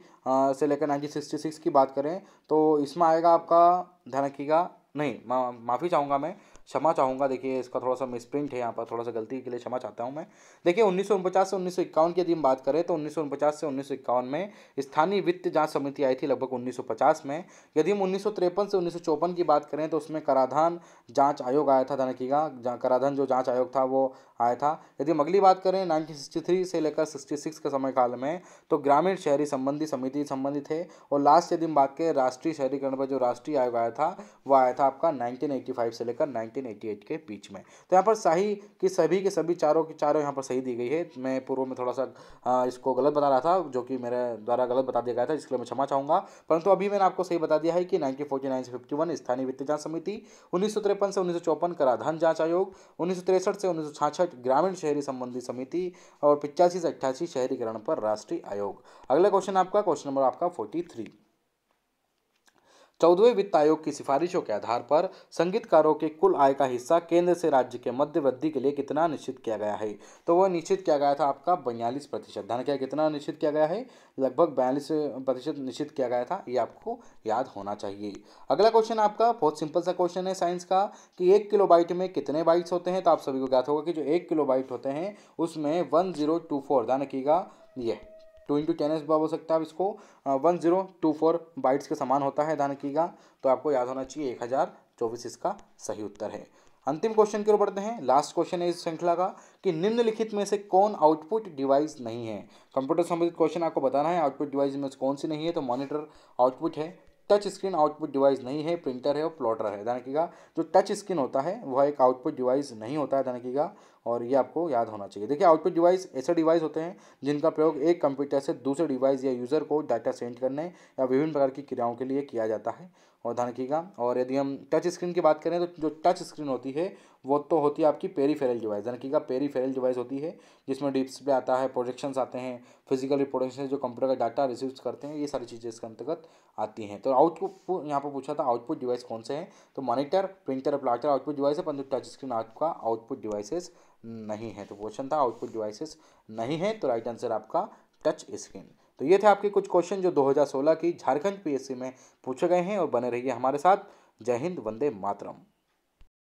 से लेकर नाइनटीन की बात करें तो इसमें आएगा आपका ध्यान रखिएगा नहीं मा, माफ़ी चाहूँगा मैं क्षमा चाहूँगा देखिए इसका थोड़ा सा मिसप्रिंट है यहाँ पर थोड़ा सा गलती के लिए क्षमा चाहता हूँ मैं देखिए उन्नीस से उन्नीस की यदि हम बात करें तो उन्नीस से उन्नीस में स्थानीय वित्त जाँच समिति आई थी लगभग उन्नीस में यदि हम उन्नीस से उन्नीस की बात करें तो उसमें कराधान जाँच आयोग आया था का कराधान जो जाँच आयोग था वो आया था यदि हम अगली बात करें 1963 से लेकर 66 के समय काल में तो ग्रामीण शहरी संबंधी समिति संबंधित थे और लास्ट यदि हम बात करें राष्ट्रीय शहरीकरण पर जो राष्ट्रीय आयोग आया था वह आया था आपका 1985 से लेकर 1988 के बीच में तो यहाँ पर शाही की सभी के सभी चारों की चारों यहाँ पर सही दी गई है मैं पूर्व में थोड़ा सा इसको गलत बता रहा था जो कि मेरे द्वारा गलत बता दिया गया था इसलिए मैं क्षमा चाहूँगा परंतु अभी मैंने आपको सही बता दिया है कि नाइनटीन फोर्टी से फिफ्टी वन स्थानीय वित्तीय जांच समिति उन्नीस से उन्नीस कराधान जांच आयोग उन्नीस से उन्नीस ग्रामीण शहरी संबंधी समिति और पिचासी से अट्ठासी शहरीकरण पर राष्ट्रीय आयोग अगला क्वेश्चन आपका क्वेश्चन नंबर आपका फोर्टी थ्री चौदहवें वित्त आयोग की सिफारिशों के आधार पर संगीतकारों के कुल आय का हिस्सा केंद्र से राज्य के मध्य वृद्धि के लिए कितना निश्चित किया गया है तो वह निश्चित किया गया था आपका बयालीस प्रतिशत धन क्या कितना निश्चित किया गया है लगभग बयालीस प्रतिशत निश्चित किया गया था ये आपको याद होना चाहिए अगला क्वेश्चन आपका बहुत सिंपल सा क्वेश्चन है साइंस का कि एक किलो बाइट में कितने बाइट्स होते हैं तो आप सभी को ज्ञात होगा कि जो एक किलो बाइट होते हैं उसमें वन जीरो टू फोर ध्यान रखिएगा ये टू इंटू टेन एस बार हो सकता है इसको one zero two four bytes के समान होता है धान की का तो आपको याद होना चाहिए एक हज़ार चौबीस इसका सही उत्तर है अंतिम क्वेश्चन की ओर बढ़ते हैं लास्ट क्वेश्चन है इस श्रृंखला का कि निम्नलिखित में से कौन आउटपुट डिवाइस नहीं है कंप्यूटर संबंधित क्वेश्चन आपको बताना है आउटपुट डिवाइस में से कौन सी नहीं है तो मॉनिटर आउटपुट है टच स्क्रीन आउटपुट डिवाइस नहीं है प्रिंटर है और प्लॉटर है ध्यान जो टच स्क्रीन होता है वह एक आउटपुट डिवाइस नहीं होता है ध्यान और ये आपको याद होना चाहिए देखिए आउटपुट डिवाइस ऐसे डिवाइस होते हैं जिनका प्रयोग एक कंप्यूटर से दूसरे डिवाइस या यूज़र को डाटा सेंड करने या विभिन्न प्रकार की क्रियाओं के लिए किया जाता है और ध्यान रखिएगा और यदि हम टच स्क्रीन की बात करें तो जो टच स्क्रीन होती है वो तो होती है आपकी पेरीफेरल डिवाइस ध्यान रखिएगा पेरीफेरल डिवाइस होती है जिसमें डिस्प्ले आता है प्रोजेक्शंस आते हैं फिजिकल रिप्रोडक्शन जो कंप्यूटर का डाटा रिसीव करते हैं ये सारी चीज़ें इसके अंतर्गत आती हैं तो आउटपुट यहाँ पर पूछा था आउटपुट डिवाइस कौन से हैं तो monitor printer plotter output device है परंतु टच स्क्रीन आपका आउटपुट डिवाइसेस नहीं है तो क्वेश्चन था आउटपुट डिवाइसेस नहीं है तो राइट आंसर आपका टच स्क्रीन तो ये थे आपके कुछ क्वेश्चन जो 2016 की झारखंड पीएससी में पूछे गए हैं और बने रहिए हमारे साथ जय हिंद वंदे मातरम